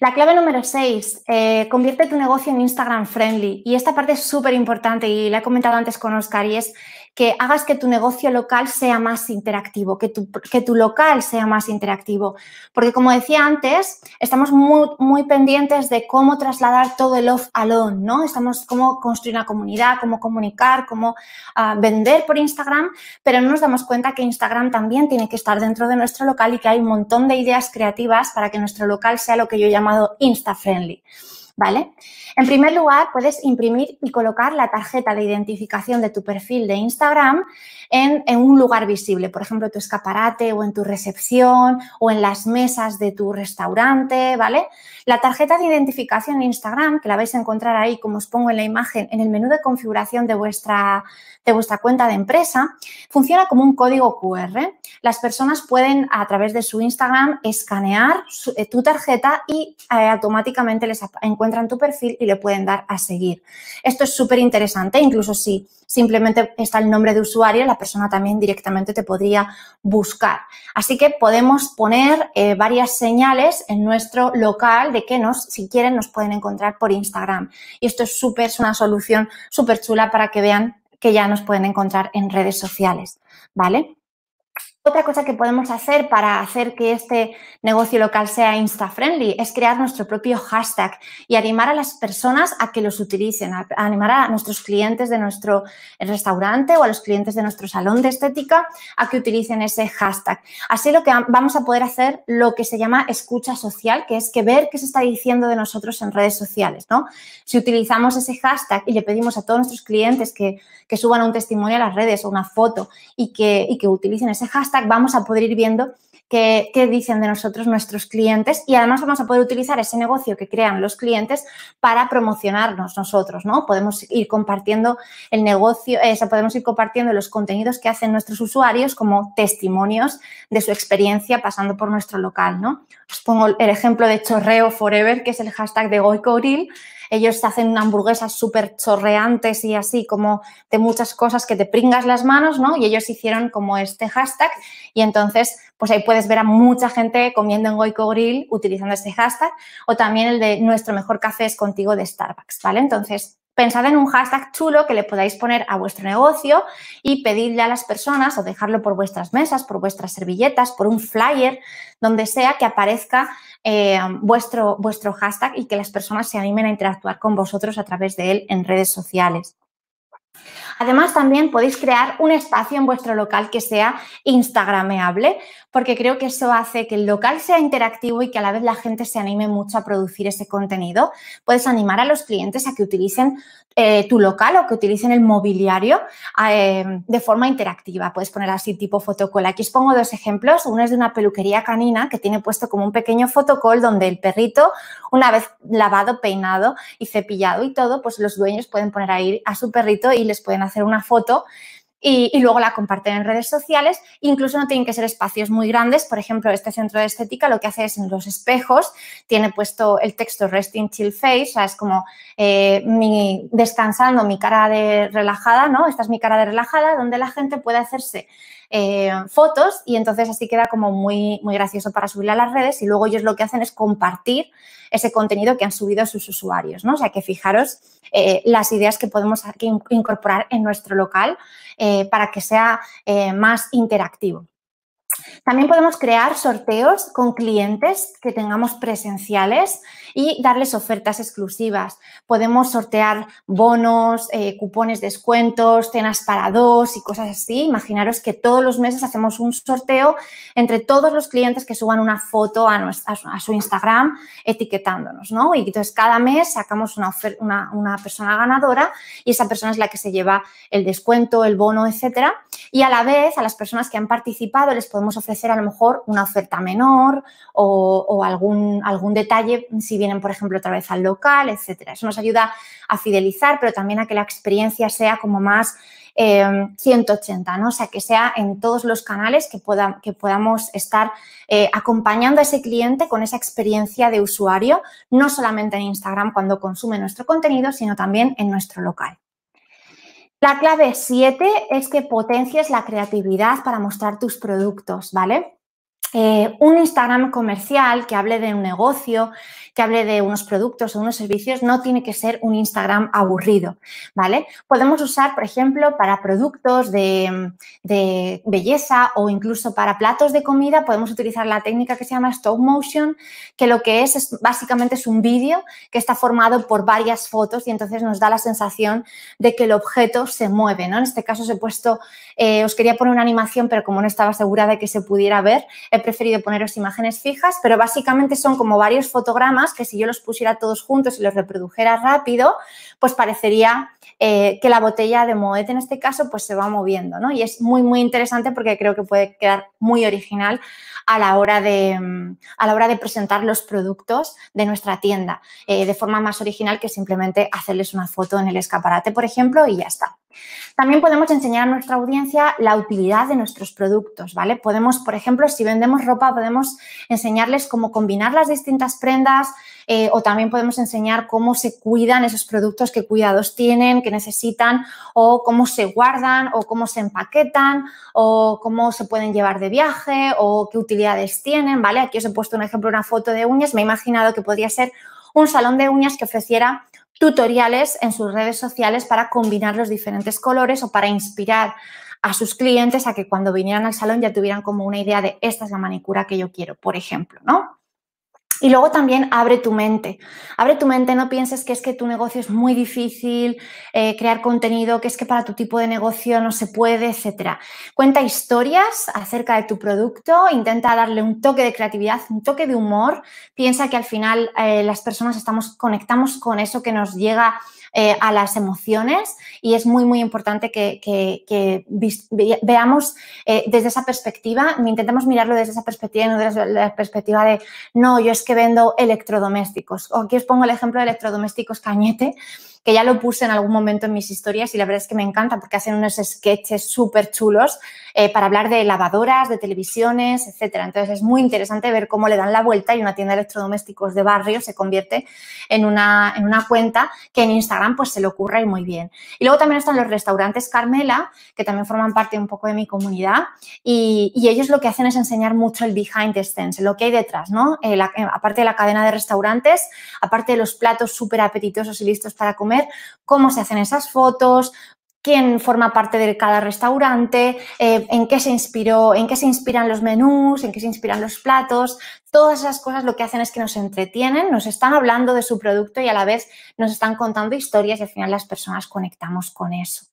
La clave número 6, eh, convierte tu negocio en Instagram friendly. Y esta parte es súper importante y la he comentado antes con Oscar y es que hagas que tu negocio local sea más interactivo, que tu, que tu local sea más interactivo. Porque como decía antes, estamos muy, pendientes de cómo trasladar todo el off alone, ¿no? Estamos cómo construir una comunidad, cómo comunicar, cómo ah, vender por Instagram, pero no nos damos cuenta que Instagram también tiene que estar dentro de nuestro local y que hay un montón de ideas creativas para que nuestro local sea lo que yo he llamado insta-friendly. ¿vale? En primer lugar, puedes imprimir y colocar la tarjeta de identificación de tu perfil de Instagram en, un lugar visible, por ejemplo, tu escaparate o en tu recepción o en las mesas de tu restaurante, ¿vale? La tarjeta de identificación de Instagram, que la vais a encontrar ahí, como os pongo en la imagen, en el menú de configuración de vuestra de vuestra cuenta de empresa, funciona como un código QR. Las personas pueden a través de su Instagram escanear eh, tu tarjeta y eh, automáticamente les encuentran tu perfil y le pueden dar a seguir. Esto es súper interesante, incluso si simplemente está el nombre de usuario, la persona también directamente te podría buscar. Así que podemos poner eh, varias señales en nuestro local de que nos, si quieren, nos pueden encontrar por Instagram. Y esto es súper, es una solución súper chula para que vean que ya nos pueden encontrar en redes sociales, ¿vale? Otra cosa que podemos hacer para hacer que este negocio local sea insta-friendly es crear nuestro propio hashtag y animar a las personas a que los utilicen, animar a nuestros clientes de nuestro restaurante o a los clientes de nuestro salón de estética a que utilicen ese hashtag. Así lo que vamos a poder hacer lo que se llama escucha social, que es que ver qué se está diciendo de nosotros en redes sociales, ¿no? Si utilizamos ese hashtag y le pedimos a todos nuestros clientes que, suban un testimonio a las redes o una foto y que utilicen ese hashtag, vamos a poder ir viendo qué, dicen de nosotros nuestros clientes y además vamos a poder utilizar ese negocio que crean los clientes para promocionarnos nosotros, ¿no? Podemos ir compartiendo el negocio, eh, podemos ir compartiendo los contenidos que hacen nuestros usuarios como testimonios de su experiencia pasando por nuestro local, ¿no? Os pongo el ejemplo de Chorreo Forever, que es el hashtag de Goico Oril, ellos hacen hamburguesas súper chorreantes y así como de muchas cosas que te pringas las manos, ¿no? Y ellos hicieron como este hashtag y entonces pues ahí puedes ver a mucha gente comiendo en Goico Grill utilizando este hashtag o también el de nuestro mejor café es contigo de Starbucks, ¿vale? Entonces, pensad en un hashtag chulo que le podáis poner a vuestro negocio y pedirle a las personas o dejarlo por vuestras mesas, por vuestras servilletas, por un flyer, donde sea que aparezca eh, vuestro, vuestro hashtag y que las personas se animen a interactuar con vosotros a través de él en redes sociales. Además, también podéis crear un espacio en vuestro local que sea instagrameable porque creo que eso hace que el local sea interactivo y que a la vez la gente se anime mucho a producir ese contenido. Puedes animar a los clientes a que utilicen eh, tu local o que utilicen el mobiliario eh, de forma interactiva. Puedes poner así tipo fotocol. Aquí os pongo dos ejemplos. Uno es de una peluquería canina que tiene puesto como un pequeño fotocall donde el perrito, una vez lavado, peinado y cepillado y todo, pues los dueños pueden poner ahí a su perrito y les pueden hacer una foto y, luego la comparten en redes sociales. Incluso no tienen que ser espacios muy grandes. Por ejemplo, este centro de estética lo que hace es en los espejos, tiene puesto el texto Resting Chill Face, o sea, es como eh, mi, descansando mi cara de relajada, ¿no? Esta es mi cara de relajada, donde la gente puede hacerse eh, fotos y entonces así queda como muy, muy gracioso para subirla a las redes y luego ellos lo que hacen es compartir ese contenido que han subido sus usuarios, ¿no? O sea que fijaros eh, las ideas que podemos incorporar en nuestro local eh, para que sea eh, más interactivo. También podemos crear sorteos con clientes que tengamos presenciales y darles ofertas exclusivas. Podemos sortear bonos, eh, cupones, descuentos, cenas para dos y cosas así. Imaginaros que todos los meses hacemos un sorteo entre todos los clientes que suban una foto a, a su Instagram etiquetándonos, ¿no? Y entonces cada mes sacamos una, una, persona ganadora y esa persona es la que se lleva el descuento, el bono, etcétera. Y a la vez a las personas que han participado les podemos ofrecer a lo mejor una oferta menor o, algún, algún detalle si vienen, por ejemplo, otra vez al local, etcétera. Eso nos ayuda a fidelizar, pero también a que la experiencia sea como más 180, eh, ¿no? O sea, que sea en todos los canales que, puedan que podamos estar eh, acompañando a ese cliente con esa experiencia de usuario, no solamente en Instagram cuando consume nuestro contenido, sino también en nuestro local. La clave 7 es que potencies la creatividad para mostrar tus productos, ¿vale? Eh, un Instagram comercial que hable de un negocio, que hable de unos productos o unos servicios, no tiene que ser un Instagram aburrido, ¿vale? Podemos usar, por ejemplo, para productos de, belleza o incluso para platos de comida, podemos utilizar la técnica que se llama stop motion, que lo que es, básicamente es un vídeo que está formado por varias fotos y entonces nos da la sensación de que el objeto se mueve, ¿no? En este caso os he puesto, eh, os quería poner una animación, pero como no estaba segura de que se pudiera ver, he preferido poneros imágenes fijas, pero básicamente son como varios fotogramas que si yo los pusiera todos juntos y los reprodujera rápido, pues parecería eh, que la botella de Moet en este caso pues se va moviendo, ¿no? Y es muy, muy interesante porque creo que puede quedar muy original a la hora de, mm, a la hora de presentar los productos de nuestra tienda, eh, de forma más original que simplemente hacerles una foto en el escaparate, por ejemplo, y ya está. También podemos enseñar a nuestra audiencia la utilidad de nuestros productos, ¿vale? Podemos, por ejemplo, si vendemos ropa, podemos enseñarles cómo combinar las distintas prendas eh, o también podemos enseñar cómo se cuidan esos productos, qué cuidados tienen, qué necesitan o cómo se guardan o cómo se empaquetan o cómo se pueden llevar de viaje o qué utilidades tienen, ¿vale? Aquí os he puesto un ejemplo, una foto de uñas. Me he imaginado que podría ser un salón de uñas que ofreciera tutoriales en sus redes sociales para combinar los diferentes colores o para inspirar a sus clientes a que cuando vinieran al salón ya tuvieran como una idea de esta es la manicura que yo quiero, por ejemplo, ¿no? Y luego también abre tu mente. Abre tu mente, no pienses que es que tu negocio es muy difícil, eh, crear contenido, que es que para tu tipo de negocio no se puede, etc. Cuenta historias acerca de tu producto, intenta darle un toque de creatividad, un toque de humor. Piensa que al final eh, las personas estamos, conectamos con eso que nos llega eh, a las emociones y es muy, muy importante que, veamos eh, desde esa perspectiva, intentemos mirarlo desde esa perspectiva y no desde la perspectiva de, no, yo es que vendo electrodomésticos. O aquí os pongo el ejemplo de electrodomésticos cañete que ya lo puse en algún momento en mis historias y la verdad es que me encanta porque hacen unos sketches súper chulos eh, para hablar de lavadoras, de televisiones, etc. Entonces es muy interesante ver cómo le dan la vuelta y una tienda de electrodomésticos de barrio se convierte en una, en una cuenta que en Instagram pues se le ocurre y muy bien. Y luego también están los restaurantes Carmela, que también forman parte un poco de mi comunidad y, ellos lo que hacen es enseñar mucho el behind the scenes, lo que hay detrás, ¿no? Eh, eh, aparte de la cadena de restaurantes, aparte de los platos súper apetitosos y listos para comer, cómo se hacen esas fotos, quién forma parte de cada restaurante, eh, en qué se inspiró, en qué se inspiran los menús, en qué se inspiran los platos. Todas esas cosas lo que hacen es que nos entretienen, nos están hablando de su producto y a la vez nos están contando historias y al final las personas conectamos con eso.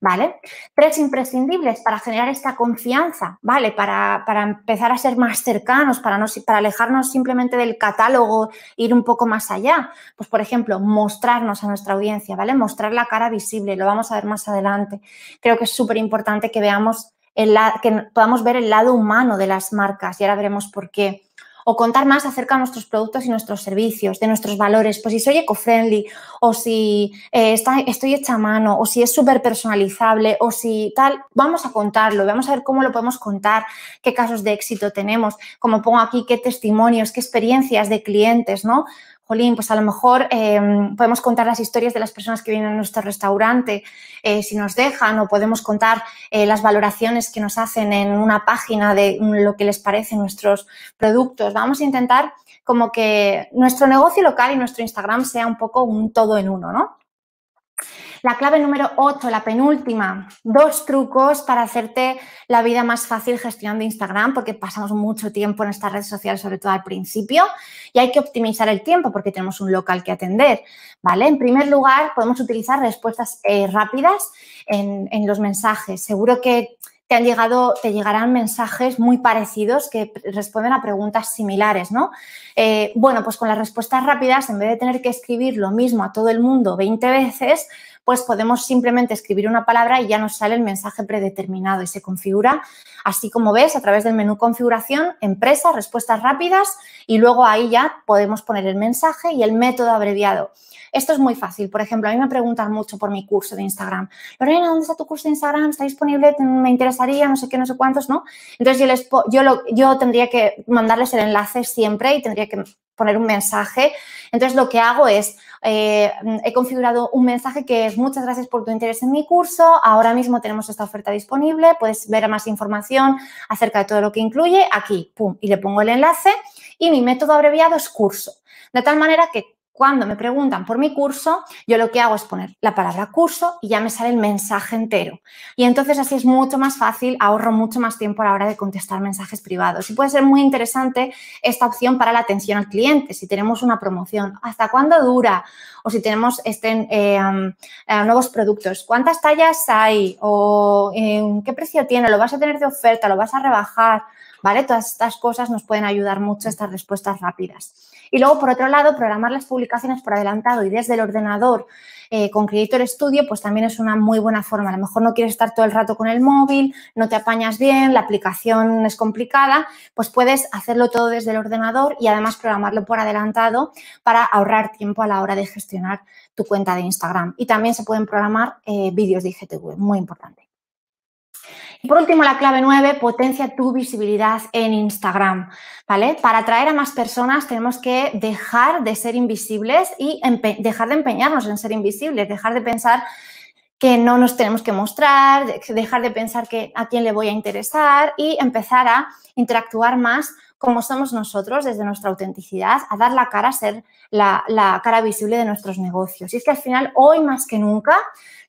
¿vale? Tres imprescindibles para generar esta confianza, ¿vale? Para, empezar a ser más cercanos, para, no, para alejarnos simplemente del catálogo, ir un poco más allá. Pues, por ejemplo, mostrarnos a nuestra audiencia, ¿vale? Mostrar la cara visible, lo vamos a ver más adelante. Creo que es súper importante que veamos, el, que podamos ver el lado humano de las marcas y ahora veremos por qué o contar más acerca de nuestros productos y nuestros servicios, de nuestros valores, pues si soy eco-friendly o si eh, estoy hecha a mano o si es súper personalizable o si tal, vamos a contarlo, vamos a ver cómo lo podemos contar, qué casos de éxito tenemos, como pongo aquí, qué testimonios, qué experiencias de clientes, ¿no? jolín, pues a lo mejor em, podemos contar las historias de las personas que vienen a nuestro restaurante, eh, si nos dejan, o podemos contar eh, las valoraciones que nos hacen en una página de lo que les parecen nuestros productos. Vamos a intentar como que nuestro negocio local y nuestro Instagram sea un poco un todo en uno, ¿no? La clave número 8, la penúltima, dos trucos para hacerte la vida más fácil gestionando Instagram, porque pasamos mucho tiempo en esta red social, sobre todo al principio, y hay que optimizar el tiempo porque tenemos un local que atender, ¿vale? En primer lugar, podemos utilizar respuestas eh, rápidas en, los mensajes. Seguro que te han llegado, te llegarán mensajes muy parecidos que responden a preguntas similares, ¿no? Eh, bueno, pues con las respuestas rápidas, en vez de tener que escribir lo mismo a todo el mundo 20 veces, pues podemos simplemente escribir una palabra y ya nos sale el mensaje predeterminado y se configura así como ves a través del menú configuración, empresa, respuestas rápidas y luego ahí ya podemos poner el mensaje y el método abreviado. Esto es muy fácil. Por ejemplo, a mí me preguntan mucho por mi curso de Instagram. Lorena, ¿dónde está tu curso de Instagram? ¿Está disponible? Me interesaría, no sé qué, no sé cuántos, ¿no? Entonces yo, yo tendría que mandarles el enlace siempre y tendría que poner un mensaje. Entonces lo que hago es, eh, he configurado un mensaje que es muchas gracias por tu interés en mi curso, ahora mismo tenemos esta oferta disponible, puedes ver más información acerca de todo lo que incluye aquí, pum, y le pongo el enlace y mi método abreviado es curso. De tal manera que cuando me preguntan por mi curso, yo lo que hago es poner la palabra curso y ya me sale el mensaje entero. Y entonces así es mucho más fácil, ahorro mucho más tiempo a la hora de contestar mensajes privados. Y puede ser muy interesante esta opción para la atención al cliente, si tenemos una promoción, hasta cuándo dura, o si tenemos eh, eh, nuevos productos, cuántas tallas hay, o qué precio tiene, lo vas a tener de oferta, lo vas a rebajar. ¿vale? Todas estas cosas nos pueden ayudar mucho estas respuestas rápidas. Y luego, por otro lado, programar las publicaciones por adelantado y desde el ordenador eh, con Creator Studio, pues también es una muy buena forma. A lo mejor no quieres estar todo el rato con el móvil, no te apañas bien, la aplicación es complicada, pues puedes hacerlo todo desde el ordenador y además programarlo por adelantado para ahorrar tiempo a la hora de gestionar tu cuenta de Instagram. Y también se pueden programar eh, vídeos de IGTV, muy importante. Y por último, la clave 9, potencia tu visibilidad en Instagram, ¿vale? Para atraer a más personas tenemos que dejar de ser invisibles y dejar de empeñarnos en ser invisibles, dejar de pensar que no nos tenemos que mostrar, dejar de pensar que a quién le voy a interesar y empezar a interactuar más como somos nosotros desde nuestra autenticidad, a dar la cara, a ser la cara visible de nuestros negocios. Y es que al final, hoy más que nunca,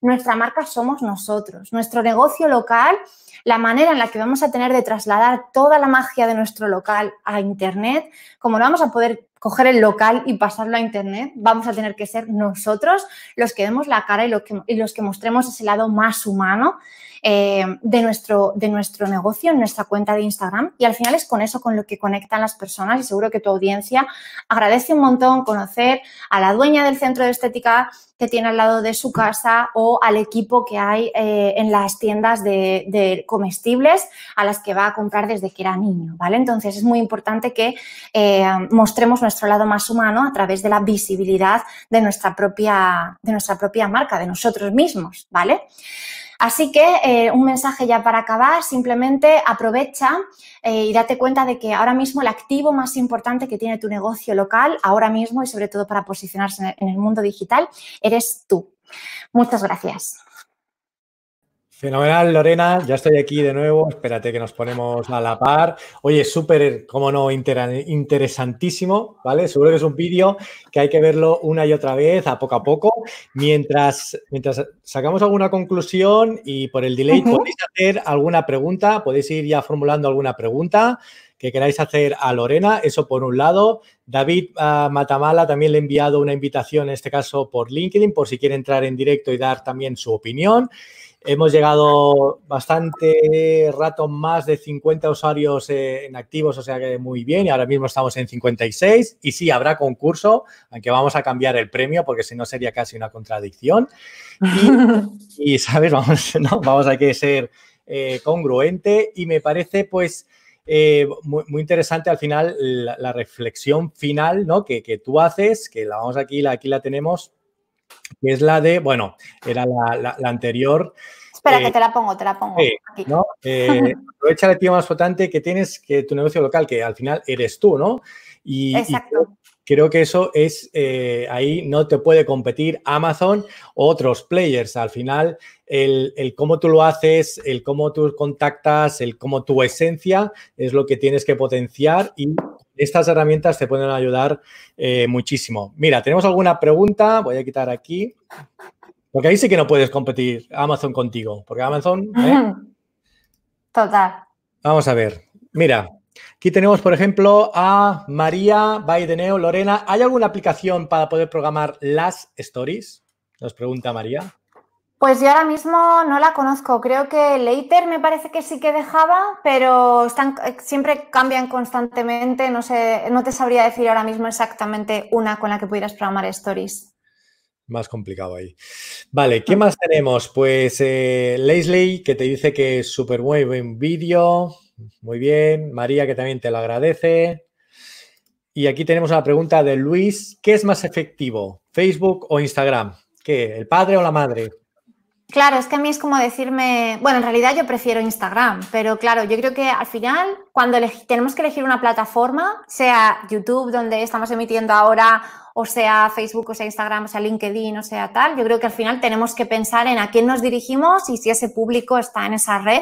nuestra marca somos nosotros, nuestro negocio local, la manera en la que vamos a tener de trasladar toda la magia de nuestro local a Internet, como no vamos a poder coger el local y pasarlo a Internet, vamos a tener que ser nosotros los que demos la cara y los que, y los que mostremos ese lado más humano eh, de, nuestro, de nuestro negocio en nuestra cuenta de Instagram. Y al final es con eso con lo que conectan las personas y seguro que tu audiencia agradece un montón conocer a la dueña del centro de estética que tiene al lado de su casa o al equipo que hay eh, en las tiendas de, comestibles a las que va a comprar desde que era niño, ¿vale? Entonces es muy importante que eh, mostremos nuestro lado más humano a través de la visibilidad de nuestra propia, de nuestra propia marca, de nosotros mismos, ¿vale? Así que eh, un mensaje ya para acabar, simplemente aprovecha eh, y date cuenta de que ahora mismo el activo más importante que tiene tu negocio local, ahora mismo y sobre todo para posicionarse en el mundo digital, eres tú. Muchas gracias. Fenomenal, Lorena. Ya estoy aquí de nuevo. Espérate que nos ponemos a la par. Oye, súper, cómo no, interesantísimo, ¿vale? Seguro que es un vídeo que hay que verlo una y otra vez, a poco a poco, mientras, mientras sacamos alguna conclusión y por el delay podéis hacer alguna pregunta, podéis ir ya formulando alguna pregunta que queráis hacer a Lorena, eso por un lado. David ah, Matamala también le ha enviado una invitación, en este caso por LinkedIn, por si quiere entrar en directo y dar también su opinión. Hemos llegado bastante rato más de 50 usuarios eh, en activos, o sea que muy bien. Y ahora mismo estamos en 56. Y sí, habrá concurso, aunque vamos a cambiar el premio porque si no sería casi una contradicción. Y, ¿sabes? Vamos, vamos a que ser eh, congruente. Y me parece, pues, eh, muy, interesante al final la, reflexión final que, tú haces, que la vamos aquí, la, aquí la tenemos, que es la de, bueno, era la, anterior. Espera, eh, que te la pongo, te la pongo. aquí. Eh, aprovecha el tema más importante, que tienes que tu negocio local, que al final eres tú, ¿no? Exacto creo que eso es, eh, ahí no te puede competir Amazon o otros players. Al final, el, el, cómo tú lo haces, el cómo tú contactas, el cómo tu esencia es lo que tienes que potenciar y estas herramientas te pueden ayudar eh, muchísimo. Mira, tenemos alguna pregunta, voy a quitar aquí. Porque ahí sí que no puedes competir Amazon contigo, porque Amazon... ¿eh? Total. Vamos a ver. Mira, Aquí tenemos, por ejemplo, a María Baideneo, Lorena. ¿Hay alguna aplicación para poder programar las stories? Nos pregunta María. Pues yo ahora mismo no la conozco. Creo que Later me parece que sí que dejaba, pero eh, siempre cambian constantemente. No sé, no te sabría decir ahora mismo exactamente una con la que pudieras programar stories. Más complicado ahí. Vale, ¿qué más tenemos? Pues eh, que te dice que es súper buen vídeo. Muy bien. María, que también te lo agradece. Y aquí tenemos la pregunta de Luis. ¿Qué es más efectivo, Facebook o Instagram? ¿Qué? ¿El padre o la madre? Claro, es que a mí es como decirme, bueno, en realidad yo prefiero Instagram, pero claro, yo creo que al final, cuando tenemos que elegir una plataforma, sea YouTube, donde estamos emitiendo ahora, o sea Facebook, o sea Instagram, o sea LinkedIn, o sea tal, yo creo que al final tenemos que pensar en a quién nos dirigimos y si ese público está en esa red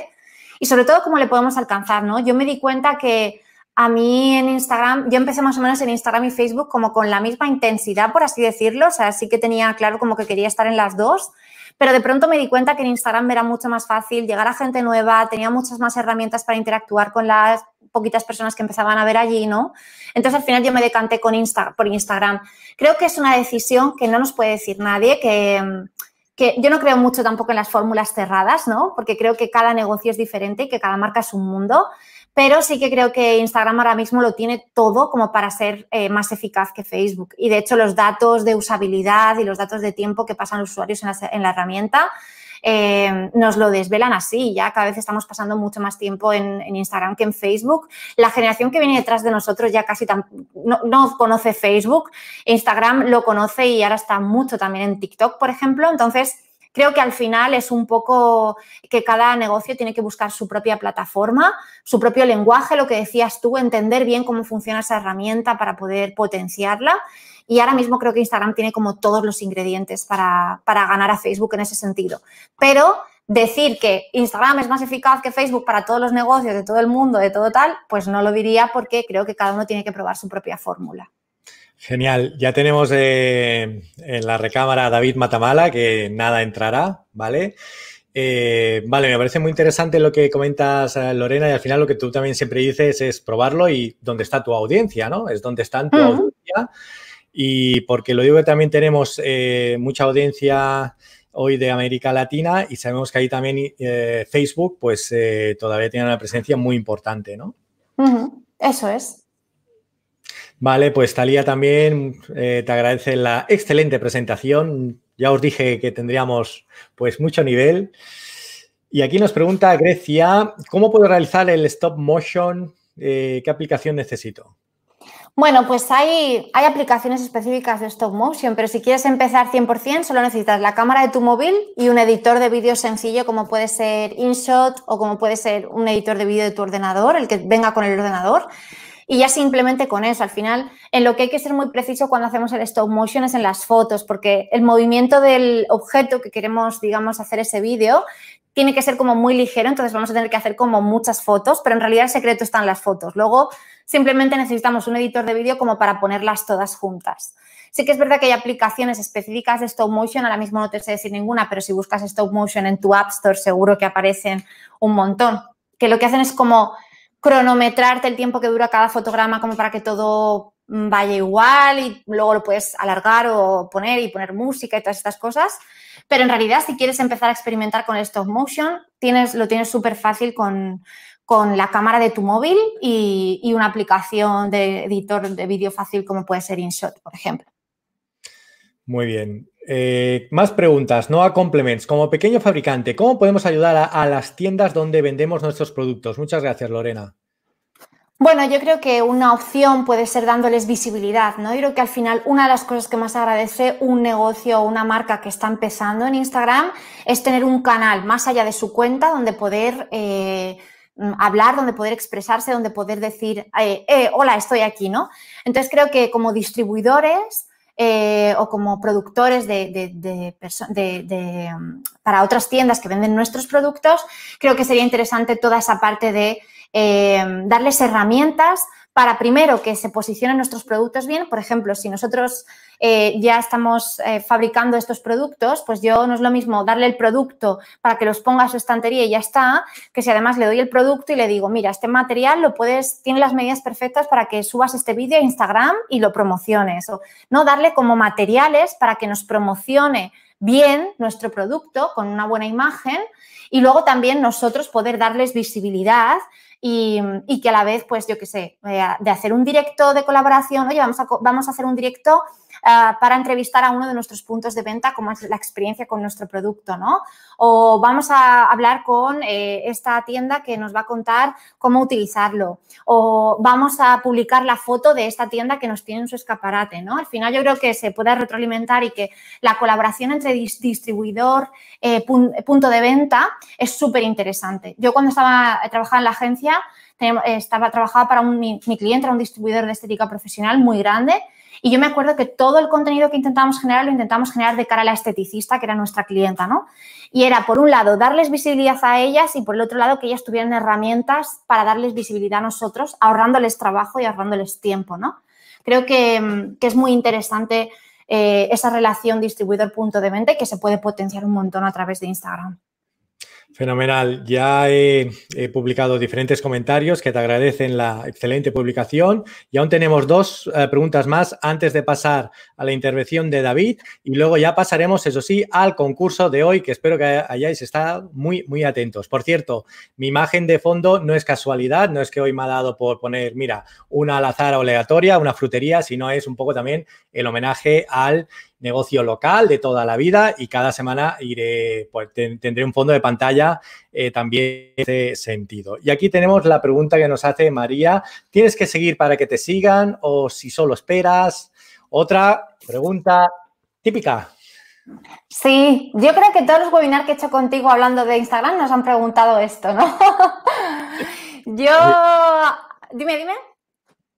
y sobre todo cómo le podemos alcanzar, ¿no? Yo me di cuenta que a mí en Instagram, yo empecé más o menos en Instagram y Facebook como con la misma intensidad, por así decirlo, o sea, sí que tenía claro como que quería estar en las dos, pero de pronto me di cuenta que en Instagram era mucho más fácil llegar a gente nueva, tenía muchas más herramientas para interactuar con las poquitas personas que empezaban a ver allí, ¿no? Entonces al final yo me decanté con Insta, por Instagram. Creo que es una decisión que no nos puede decir nadie, que que yo no creo mucho tampoco en las fórmulas cerradas, ¿no? Porque creo que cada negocio es diferente y que cada marca es un mundo, pero sí que creo que Instagram ahora mismo lo tiene todo como para ser eh, más eficaz que Facebook. Y de hecho los datos de usabilidad y los datos de tiempo que pasan los usuarios en la herramienta eh, nos lo desvelan así. Ya cada vez estamos pasando mucho más tiempo en, Instagram que en Facebook. La generación que viene detrás de nosotros ya casi no, conoce Facebook. Instagram lo conoce y ahora está mucho también en TikTok, por ejemplo. Entonces, creo que al final es un poco que cada negocio tiene que buscar su propia plataforma, su propio lenguaje, lo que decías tú, entender bien cómo funciona esa herramienta para poder potenciarla y ahora mismo creo que Instagram tiene como todos los ingredientes para, ganar a Facebook en ese sentido. Pero decir que Instagram es más eficaz que Facebook para todos los negocios de todo el mundo, de todo tal, pues no lo diría porque creo que cada uno tiene que probar su propia fórmula. Genial, ya tenemos eh, en la recámara a David Matamala, que nada entrará, ¿vale? Eh, vale, me parece muy interesante lo que comentas, eh, Lorena, y al final lo que tú también siempre dices es probarlo y dónde está tu audiencia, ¿no? Es dónde está tu audiencia y porque lo digo que también tenemos eh, mucha audiencia hoy de América Latina y sabemos que ahí también eh, Facebook pues eh, todavía tiene una presencia muy importante, ¿no? Eso es. Vale, pues Talía también te agradece la excelente presentación. Ya os dije que tendríamos pues mucho nivel. Y aquí nos pregunta Grecia, ¿cómo puedo realizar el stop motion? ¿Qué aplicación necesito? Bueno, pues hay, hay aplicaciones específicas de stop motion, pero si quieres empezar 100%, solo necesitas la cámara de tu móvil y un editor de vídeo sencillo como puede ser InShot o como puede ser un editor de vídeo de tu ordenador, el que venga con el ordenador. Y ya simplemente con eso, al final, en lo que hay que ser muy preciso cuando hacemos el stop motion es en las fotos, porque el movimiento del objeto que queremos, digamos, hacer ese vídeo tiene que ser como muy ligero, entonces vamos a tener que hacer como muchas fotos, pero en realidad el secreto está en las fotos. Luego, Simplemente necesitamos un editor de vídeo como para ponerlas todas juntas. Sí que es verdad que hay aplicaciones específicas de stop motion, ahora mismo no te sé decir ninguna, pero si buscas stop motion en tu App Store seguro que aparecen un montón, que lo que hacen es como cronometrarte el tiempo que dura cada fotograma como para que todo vaya igual y luego lo puedes alargar o poner y poner música y todas estas cosas. Pero en realidad, si quieres empezar a experimentar con stop motion, tienes, lo tienes súper fácil con, con la cámara de tu móvil y, una aplicación de editor de vídeo fácil como puede ser InShot, por ejemplo. Muy bien. Eh, más preguntas, no a Complements. Como pequeño fabricante, ¿cómo podemos ayudar a, las tiendas donde vendemos nuestros productos? Muchas gracias, Lorena. Bueno, yo creo que una opción puede ser dándoles visibilidad, ¿no? Yo creo que al final una de las cosas que más agradece un negocio o una marca que está empezando en Instagram es tener un canal más allá de su cuenta donde poder eh, Mm, hablar, donde poder expresarse, donde poder decir, eh, eh, hola, estoy aquí, ¿no? Entonces creo que como distribuidores eh, o como productores de, de, mm, para otras tiendas que venden nuestros productos, creo que sería interesante toda esa parte de darles herramientas para primero que se posicionen nuestros productos bien. Por ejemplo, si nosotros eh, ya estamos eh, fabricando estos productos, pues yo no es lo mismo darle el producto para que los ponga a su estantería y ya está, que si además le doy el producto y le digo, mira, este material lo puedes, tiene las medidas perfectas para que subas este vídeo a Instagram y lo promociones. O no darle como materiales para que nos promocione bien nuestro producto, con una buena imagen y luego también nosotros poder darles visibilidad y, que a la vez, pues yo qué sé, eh, de hacer un directo de colaboración, oye, vamos a, vamos a hacer un directo Ah, para entrevistar a uno de nuestros puntos de venta, cómo es la experiencia con nuestro producto, ¿no? O vamos a hablar con eh, esta tienda que nos va a contar cómo utilizarlo. O vamos a publicar la foto de esta tienda que nos tiene en su escaparate, ¿no? Al final yo creo que se puede retroalimentar y que la colaboración entre distribuidor, eh, punto de venta es súper interesante. Yo cuando estaba eh, trabajando en la agencia, eh, estaba trabajaba para un, mi, mi cliente, era un distribuidor de estética profesional muy grande y yo me acuerdo que todo el contenido que intentábamos generar lo intentábamos generar de cara a la esteticista, que era nuestra clienta, ¿no? Y era, por un lado, darles visibilidad a ellas y, por el otro lado, que ellas tuvieran herramientas para darles visibilidad a nosotros, ahorrándoles trabajo y ahorrándoles tiempo, ¿no? Creo que, mm, es muy interesante eh, esa relación distribuidor-punto de venta que se puede potenciar un montón a través de Instagram. Fenomenal. Ya he, publicado diferentes comentarios que te agradecen la excelente publicación y aún tenemos dos eh, preguntas más antes de pasar a la intervención de David y luego ya pasaremos, eso sí, al concurso de hoy que espero que hayáis estado muy, muy atentos. Por cierto, mi imagen de fondo no es casualidad, no es que hoy me ha dado por poner, mira, una al azar aleatoria, una frutería, sino es un poco también el homenaje al negocio local de toda la vida y cada semana iré, pues tendré un fondo de pantalla eh, también también ese sentido. Y aquí tenemos la pregunta que nos hace María, ¿tienes que seguir para que te sigan o si solo esperas? Otra pregunta típica. Sí, yo creo que todos los webinars que he hecho contigo hablando de Instagram nos han preguntado esto, ¿no? yo... Dime, dime.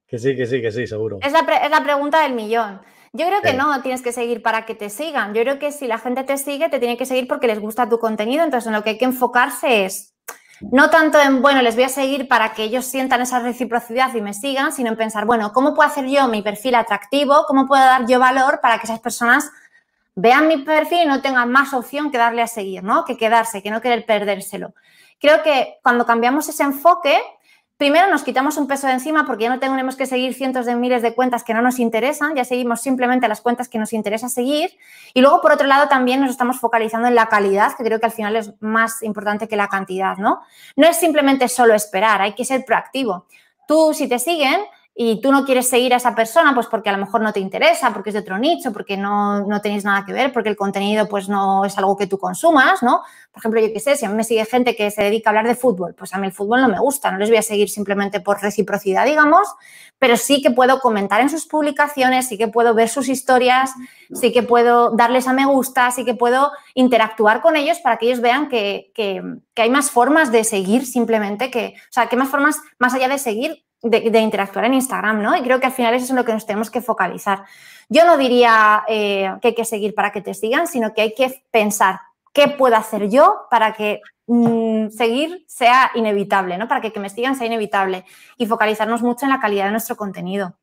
Que sí, que sí, que sí, seguro. Es la, es la pregunta del millón. Yo creo que no tienes que seguir para que te sigan. Yo creo que si la gente te sigue, te tiene que seguir porque les gusta tu contenido. Entonces, en lo que hay que enfocarse es no tanto en, bueno, les voy a seguir para que ellos sientan esa reciprocidad y me sigan, sino en pensar, bueno, ¿cómo puedo hacer yo mi perfil atractivo? ¿Cómo puedo dar yo valor para que esas personas vean mi perfil y no tengan más opción que darle a seguir, ¿no? Que quedarse, que no querer perdérselo. Creo que cuando cambiamos ese enfoque, Primero nos quitamos un peso de encima porque ya no tenemos que seguir cientos de miles de cuentas que no nos interesan, ya seguimos simplemente las cuentas que nos interesa seguir. Y luego, por otro lado, también nos estamos focalizando en la calidad, que creo que al final es más importante que la cantidad, ¿no? No es simplemente solo esperar, hay que ser proactivo. Tú, si te siguen, y tú no quieres seguir a esa persona, pues porque a lo mejor no te interesa, porque es de otro nicho, porque no, no tenéis nada que ver, porque el contenido pues no es algo que tú consumas, ¿no? Por ejemplo, yo qué sé, si a mí me sigue gente que se dedica a hablar de fútbol, pues a mí el fútbol no me gusta, no les voy a seguir simplemente por reciprocidad, digamos, pero sí que puedo comentar en sus publicaciones, sí que puedo ver sus historias, sí que puedo darles a me gusta, sí que puedo interactuar con ellos para que ellos vean que, hay más formas de seguir simplemente que, o sea, que más formas, más allá de seguir, de, interactuar en Instagram, ¿no? Y creo que al final eso es en lo que nos tenemos que focalizar. Yo no diría eh, que hay que seguir para que te sigan, sino que hay que pensar qué puedo hacer yo para que mm, seguir sea inevitable, ¿no? Para que, que me sigan sea inevitable y focalizarnos mucho en la calidad de nuestro contenido.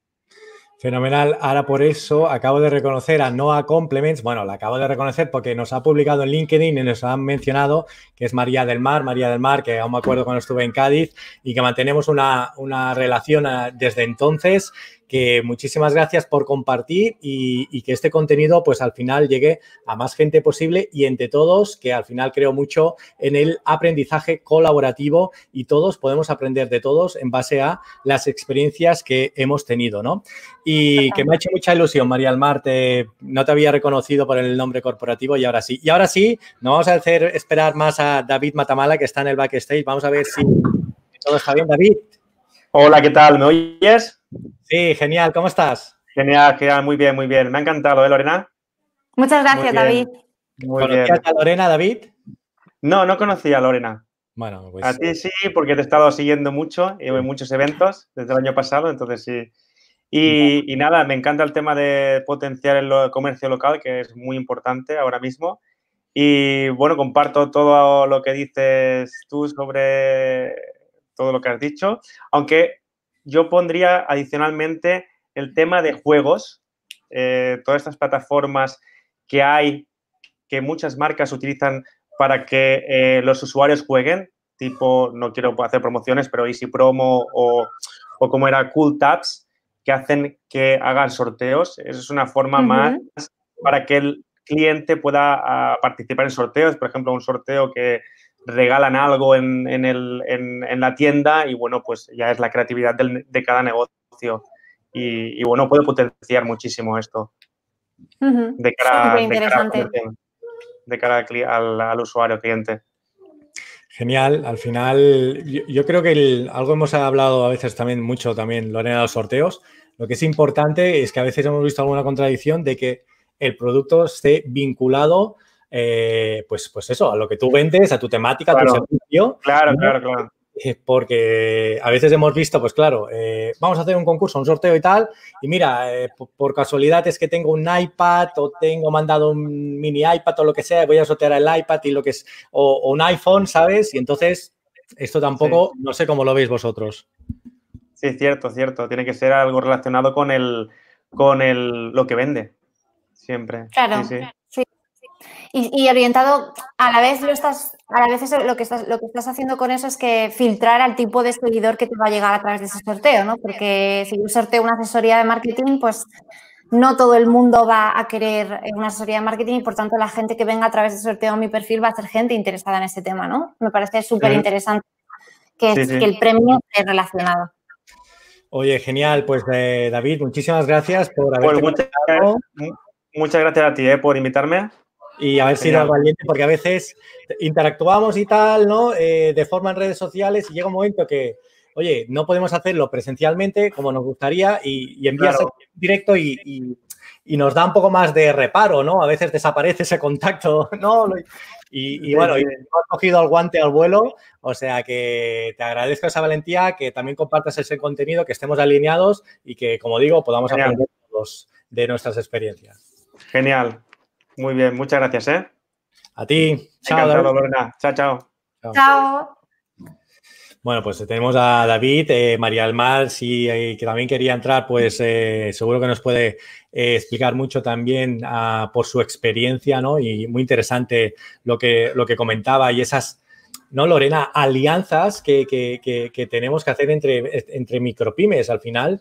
Fenomenal. Ahora por eso acabo de reconocer a Noah Complements. Bueno, la acabo de reconocer porque nos ha publicado en LinkedIn y nos han mencionado que es María del Mar, María del Mar, que aún me acuerdo cuando estuve en Cádiz y que mantenemos una, una relación eh, desde entonces que muchísimas gracias por compartir y, que este contenido pues al final llegue a más gente posible y entre todos que al final creo mucho en el aprendizaje colaborativo y todos podemos aprender de todos en base a las experiencias que hemos tenido, ¿no? Y que me ha hecho mucha ilusión, María Almar, no te había reconocido por el nombre corporativo y ahora sí. Y ahora sí, no vamos a hacer esperar más a David Matamala que está en el backstage, vamos a ver si todo está bien, David. Hola, ¿qué tal? ¿Me oyes? Sí, genial, ¿cómo estás? Genial, genial, muy bien, muy bien. Me ha encantado, ¿eh, Lorena? Muchas gracias, David. Muy ¿Conocías a Lorena, David? No, no conocía a Lorena. Bueno, pues... A ti sí, porque te he estado siguiendo mucho y eh, en muchos eventos desde el año pasado, entonces sí. Y, y, nada, me encanta el tema de potenciar el comercio local, que es muy importante ahora mismo. Y bueno, comparto todo lo que dices tú sobre todo lo que has dicho, aunque yo pondría adicionalmente el tema de juegos, eh, todas estas plataformas que hay, que muchas marcas utilizan para que eh, los usuarios jueguen, tipo, no quiero hacer promociones, pero Easy Promo o, como era Cool Tabs, que hacen que hagan sorteos. Esa es una forma más para que el cliente pueda ah, participar en sorteos. Por ejemplo, un sorteo que regalan algo en, en, el, en, la tienda y bueno, pues ya es la creatividad del, de cada negocio. Y, bueno, puede potenciar muchísimo esto de cara, de al, al, usuario, cliente. Genial, al final yo, creo que algo hemos hablado a veces también mucho, también lo de los sorteos. Lo que es importante es que a veces hemos visto alguna contradicción de que el producto esté vinculado eh, pues, pues eso, a lo que tú vendes, a tu temática, a tu servicio. Claro, claro, claro. Eh, porque a veces hemos visto, pues claro, eh, vamos a hacer un concurso, un sorteo y tal, y mira, por, casualidad es que tengo un iPad o tengo mandado un mini iPad o lo que sea, voy a sortear el iPad y lo que es, o, un iPhone, ¿sabes? Y entonces, esto tampoco, no sé cómo lo veis vosotros. Sí, cierto, cierto. Tiene que ser algo relacionado con el, con lo que vende, siempre. Claro. claro. Y, orientado, a la vez lo estás, a la vez lo que estás, lo que estás haciendo con eso es que filtrar al tipo de seguidor que te va a llegar a través de ese sorteo, ¿no? Porque si yo sorteo una asesoría de marketing, pues no todo el mundo va a querer eh, una asesoría de marketing y por tanto la gente que venga a través de sorteo a mi perfil va a ser gente interesada en ese tema, ¿no? Me parece súper interesante que, el premio esté relacionado. Oye, genial. Pues eh, David, muchísimas gracias por pues haber invitado. ¿eh? muchas, gracias a ti por invitarme y a ver si nos valiente, porque a veces interactuamos y tal, ¿no? Eh, de forma en redes sociales y llega un momento que, oye, no podemos hacerlo presencialmente como nos gustaría y, envías directo y, nos da un poco más de reparo, ¿no? A veces desaparece ese contacto, ¿no? Y, bueno, y has cogido el guante al vuelo, o sea que te agradezco esa valentía, que también compartas ese contenido, que estemos alineados y que, como digo, podamos aprender todos de nuestras experiencias. Genial, muy bien, muchas gracias, ¿eh? A ti. Chao, Lorena. Chao, chao. Chao. Bueno, pues tenemos a David, eh, María Almar, si, eh, que también quería entrar, pues eh, seguro que nos puede explicar mucho también ah, por su experiencia, ¿no? Y muy interesante lo que, lo que comentaba y esas, ¿no, Lorena? Alianzas que, tenemos que hacer entre, entre micropymes al final.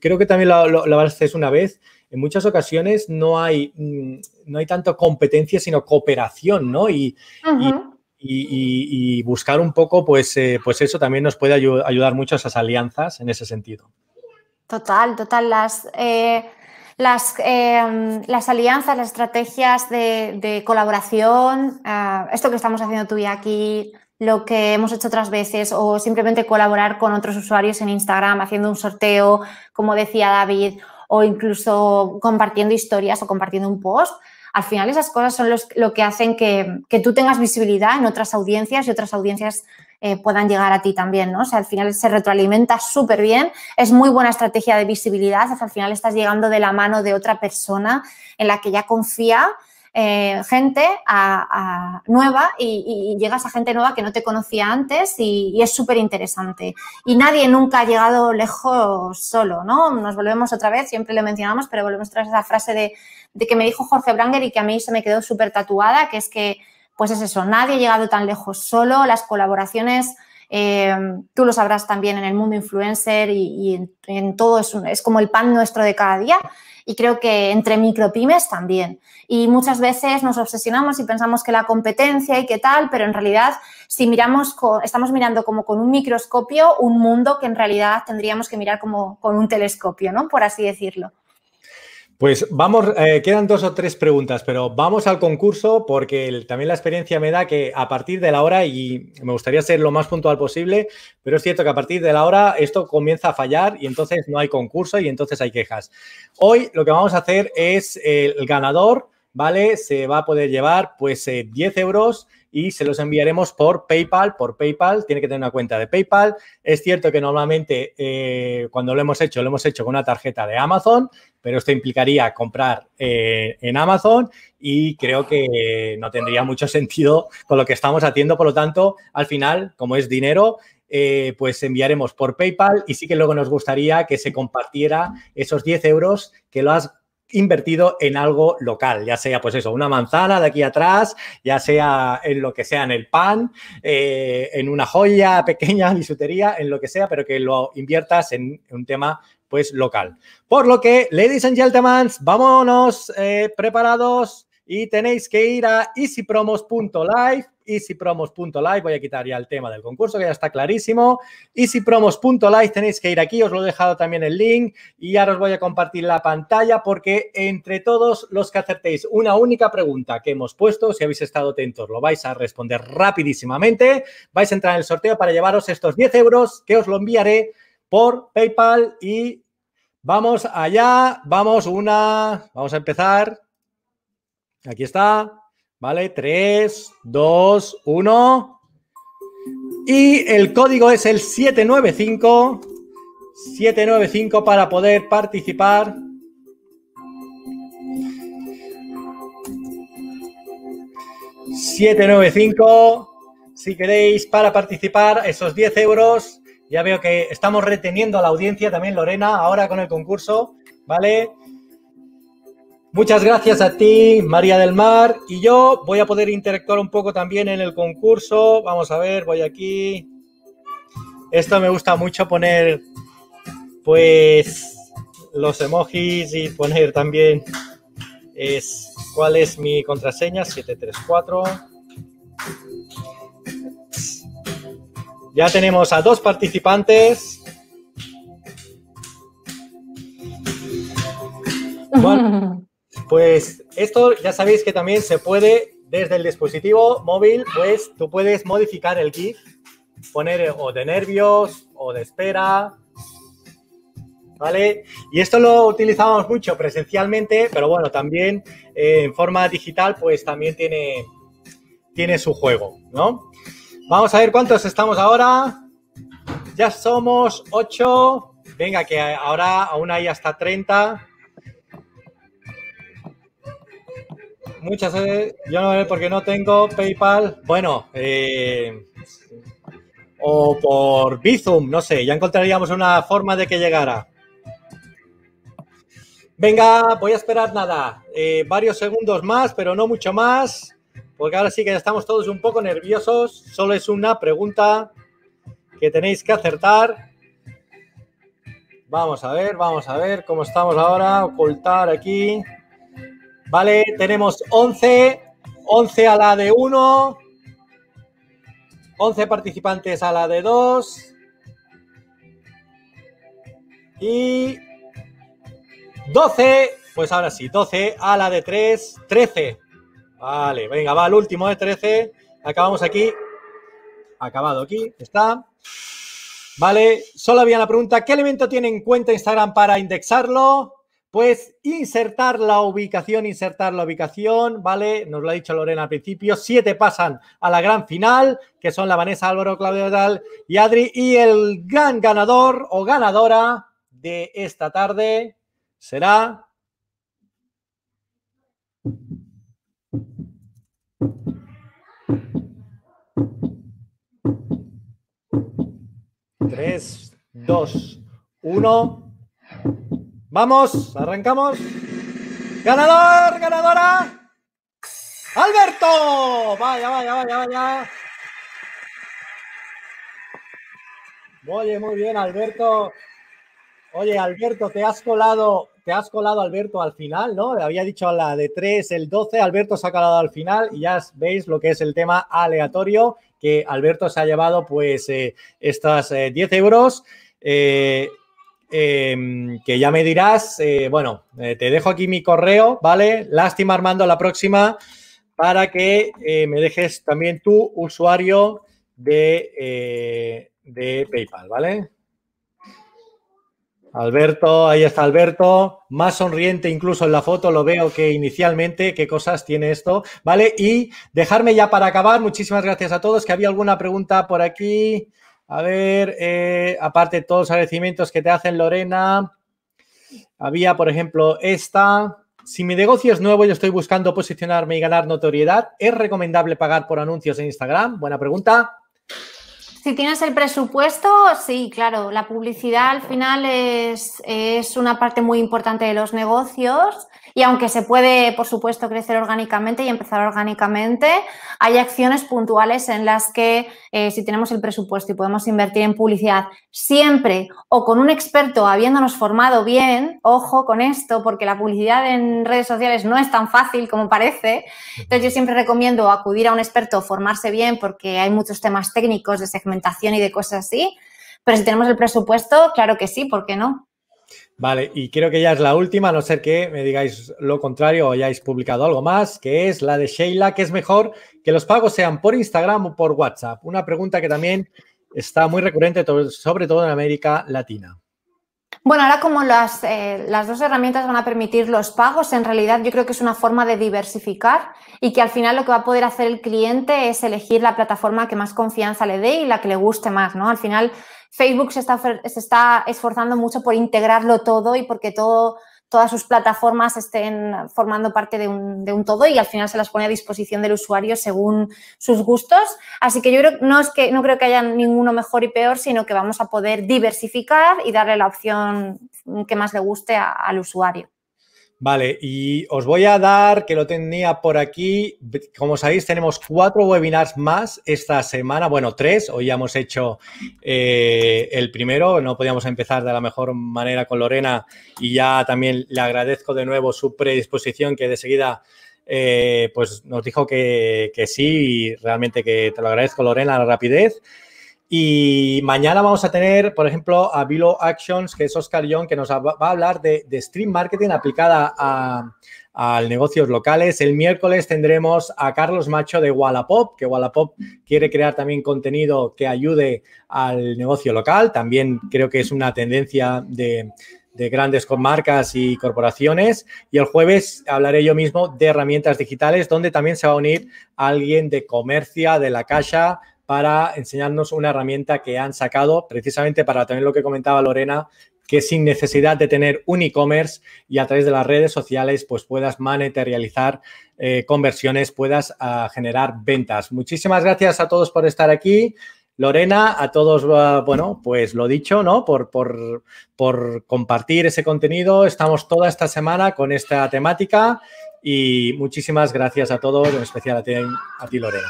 Creo que también lo, lo, lo haces una vez, en muchas ocasiones no hay, mm, no hay tanto competencia, sino cooperación, ¿no? Y, buscar un poco, pues, eh, pues eso también nos puede ayudar mucho a esas alianzas en ese sentido. Total, total. Las, eh, las, em, las alianzas, las estrategias de, de colaboración, eh, esto que estamos haciendo tú y aquí, lo que hemos hecho otras veces o simplemente colaborar con otros usuarios en Instagram haciendo un sorteo, como decía David, o incluso compartiendo historias o compartiendo un post. Al final esas cosas son lo que hacen que, tú tengas visibilidad en otras audiencias y otras audiencias eh, puedan llegar a ti también, ¿no? O sea, al final se retroalimenta súper bien, es muy buena estrategia de visibilidad, al final estás llegando de la mano de otra persona en la que ya confía eh, gente nueva y, llegas a gente nueva que no te conocía antes y, es súper interesante. Y nadie nunca ha llegado lejos solo, ¿no? Nos volvemos otra vez, siempre lo mencionamos, pero volvemos tras a esa frase de, que me dijo Jorge Branger y que a mí se me quedó súper tatuada, que es que, pues es eso, nadie ha llegado tan lejos solo, las colaboraciones... Eh, tú lo sabrás también en el mundo influencer y, en, todo, es como el pan nuestro de cada día y creo que entre micropymes también. Y muchas veces nos obsesionamos y pensamos que la competencia y qué tal, pero en realidad si miramos, estamos mirando como con un microscopio un mundo que en realidad tendríamos que mirar como con un telescopio, ¿no? Por así decirlo. Pues vamos, eh, quedan dos o tres preguntas, pero vamos al concurso porque también la experiencia me da que a partir de la hora, y me gustaría ser lo más puntual posible, pero es cierto que a partir de la hora esto comienza a fallar y entonces no hay concurso y entonces hay quejas. Hoy lo que vamos a hacer es el ganador, ¿vale? Se va a poder llevar pues 10 eh, euros y se los enviaremos por PayPal. Por PayPal, tiene que tener una cuenta de PayPal. Es cierto que normalmente eh, cuando lo hemos hecho, lo hemos hecho con una tarjeta de Amazon, pero esto implicaría comprar eh, en Amazon y creo que no tendría mucho sentido con lo que estamos haciendo. Por lo tanto, al final, como es dinero, eh, pues enviaremos por PayPal y sí que luego nos gustaría que se compartiera esos 10 euros que lo has invertido en algo local, ya sea pues eso, una manzana de aquí atrás, ya sea en lo que sea, en el pan, eh, en una joya pequeña, bisutería, en lo que sea, pero que lo inviertas en un tema pues local. Por lo que, ladies and gentlemen, vámonos eh, preparados y tenéis que ir a easypromos.live easypromos.live. Voy a quitar ya el tema del concurso, que ya está clarísimo. easypromos.live tenéis que ir aquí, os lo he dejado también el link y ahora os voy a compartir la pantalla porque entre todos los que acertéis una única pregunta que hemos puesto, si habéis estado atentos, lo vais a responder rapidísimamente. Vais a entrar en el sorteo para llevaros estos 10 euros que os lo enviaré por PayPal y vamos allá, vamos una, vamos a empezar. Aquí está. Vale, 3, 2, 1. Y el código es el 795. 795 para poder participar. ...795... ...si queréis para participar... ...esos 10 euros... ...ya veo que estamos reteniendo a la audiencia... ...también Lorena... ...ahora con el concurso... ...¿vale? Muchas gracias a ti, María del Mar. Y yo voy a poder interactuar un poco también en el concurso. Vamos a ver, voy aquí. Esto me gusta mucho poner, pues, los emojis y poner también es cuál es mi contraseña 734. Ya tenemos a dos participantes. Pues esto ya sabéis que también se puede desde el dispositivo móvil, pues tú puedes modificar el GIF, poner eh, o de nervios o de espera, ¿vale? Y esto lo utilizábamos mucho presencialmente, pero bueno, también eh, en forma digital, pues también tiene, tiene su juego, ¿no? Vamos a ver cuántos estamos ahora. Ya somos 8. Venga, que ahora aún hay hasta 30. muchas veces yo no sé porque no tengo PayPal. Bueno, eh, o por Bizum, no sé, ya encontraríamos una forma de que llegara. Venga, voy a esperar nada, eh, varios segundos más, pero no mucho más, porque ahora sí que ya estamos todos un poco nerviosos. Solo es una pregunta que tenéis que acertar. Vamos a ver, vamos a ver cómo estamos ahora. Ocultar aquí. Vale, tenemos 11, 11 a la de 1, 11 participantes a la de 2 y 12, pues ahora sí, 12 a la de 3, 13. Vale, venga, va el último de 13. Acabamos aquí. Acabado aquí, está. Vale, solo había una pregunta. ¿Qué elemento tiene en cuenta Instagram para indexarlo? Pues insertar la ubicación, insertar la ubicación, ¿vale? Nos lo ha dicho Lorena al principio. Siete pasan a la gran final, que son la Vanessa Álvaro, Claudio y Adri. Y el gran ganador o ganadora de esta tarde será. Tres, dos, uno. Vamos, arrancamos. Ganador, ganadora. Alberto. Vaya, vaya, vaya, vaya. Oye, muy bien, Alberto. Oye, Alberto, te has colado, te has colado, Alberto, al final, ¿no? había dicho a la de 3, el 12, Alberto se ha colado al final y ya veis lo que es el tema aleatorio que Alberto se ha llevado, pues, eh, estas 10 eh, euros. Eh, Em, que ya me dirás, eh, bueno, eh, te dejo aquí mi correo, ¿vale? Lástima Armando, la próxima, para que eh, me dejes también tu usuario de, de PayPal, ¿vale? Alberto, ahí está Alberto, más sonriente incluso en la foto, lo veo que inicialmente, qué cosas tiene esto, ¿vale? Y dejarme ya para acabar, muchísimas gracias a todos, que había alguna pregunta por aquí, a ver, eh, aparte de todos los agradecimientos que te hacen, Lorena, había, por ejemplo, esta. Si mi negocio es nuevo y estoy buscando posicionarme y ganar notoriedad, ¿es recomendable pagar por anuncios en Instagram? Buena pregunta. Si tienes el presupuesto, sí, claro. La publicidad al final es, es una parte muy importante de los negocios y aunque se puede, por supuesto, crecer orgánicamente y empezar orgánicamente, hay acciones puntuales en las que eh, si tenemos el presupuesto y podemos invertir en publicidad siempre o con un experto habiéndonos formado bien, ojo con esto, porque la publicidad en redes sociales no es tan fácil como parece. Entonces yo siempre recomiendo acudir a un experto, formarse bien, porque hay muchos temas técnicos de segmentación y de cosas así. Pero si tenemos el presupuesto, claro que sí, ¿por qué no? Vale, y creo que ya es la última, a no ser que me digáis lo contrario o hayáis publicado algo más, que es la de Sheila, que es mejor que los pagos sean por Instagram o por WhatsApp. Una pregunta que también está muy recurrente, sobre todo en América Latina. Bueno, ahora como las, eh, las dos herramientas van a permitir los pagos, en realidad yo creo que es una forma de diversificar y que al final lo que va a poder hacer el cliente es elegir la plataforma que más confianza le dé y la que le guste más, ¿no? Al final Facebook se está, se está esforzando mucho por integrarlo todo y porque todo, todas sus plataformas estén formando parte de un, de un, todo y al final se las pone a disposición del usuario según sus gustos. Así que yo creo, no, es que, no creo que haya ninguno mejor y peor, sino que vamos a poder diversificar y darle la opción que más le guste al usuario. Vale, y os voy a dar, que lo tenía por aquí, como sabéis, tenemos cuatro webinars más esta semana, bueno, tres, hoy ya hemos hecho eh, el primero, no podíamos empezar de la mejor manera con Lorena y ya también le agradezco de nuevo su predisposición que de seguida eh, pues nos dijo que, que sí y realmente que te lo agradezco Lorena, la rapidez. Y mañana vamos a tener, por ejemplo, a Vilo Actions, que es Oscar Young, que nos va a hablar de, stream marketing aplicada a, negocios locales. El miércoles tendremos a Carlos Macho de Wallapop, que Wallapop quiere crear también contenido que ayude al negocio local. También creo que es una tendencia de, grandes marcas y corporaciones. Y el jueves hablaré yo mismo de herramientas digitales, donde también se va a unir alguien de Comercia, de la caja, para enseñarnos una herramienta que han sacado precisamente para también lo que comentaba Lorena, que sin necesidad de tener un e-commerce y a través de las redes sociales pues puedas materializar eh, conversiones, puedas ah, generar ventas. Muchísimas gracias a todos por estar aquí. Lorena, a todos, ah, bueno, pues lo dicho, ¿no? Por, por, compartir ese contenido. Estamos toda esta semana con esta temática y muchísimas gracias a todos, en especial a ti Lorena.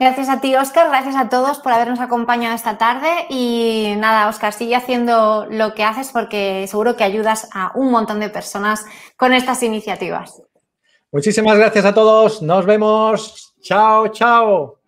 Gracias a ti, Oscar. Gracias a todos por habernos acompañado esta tarde. Y nada, Oscar, sigue haciendo lo que haces porque seguro que ayudas a un montón de personas con estas iniciativas. Muchísimas gracias a todos. Nos vemos. Chao, chao.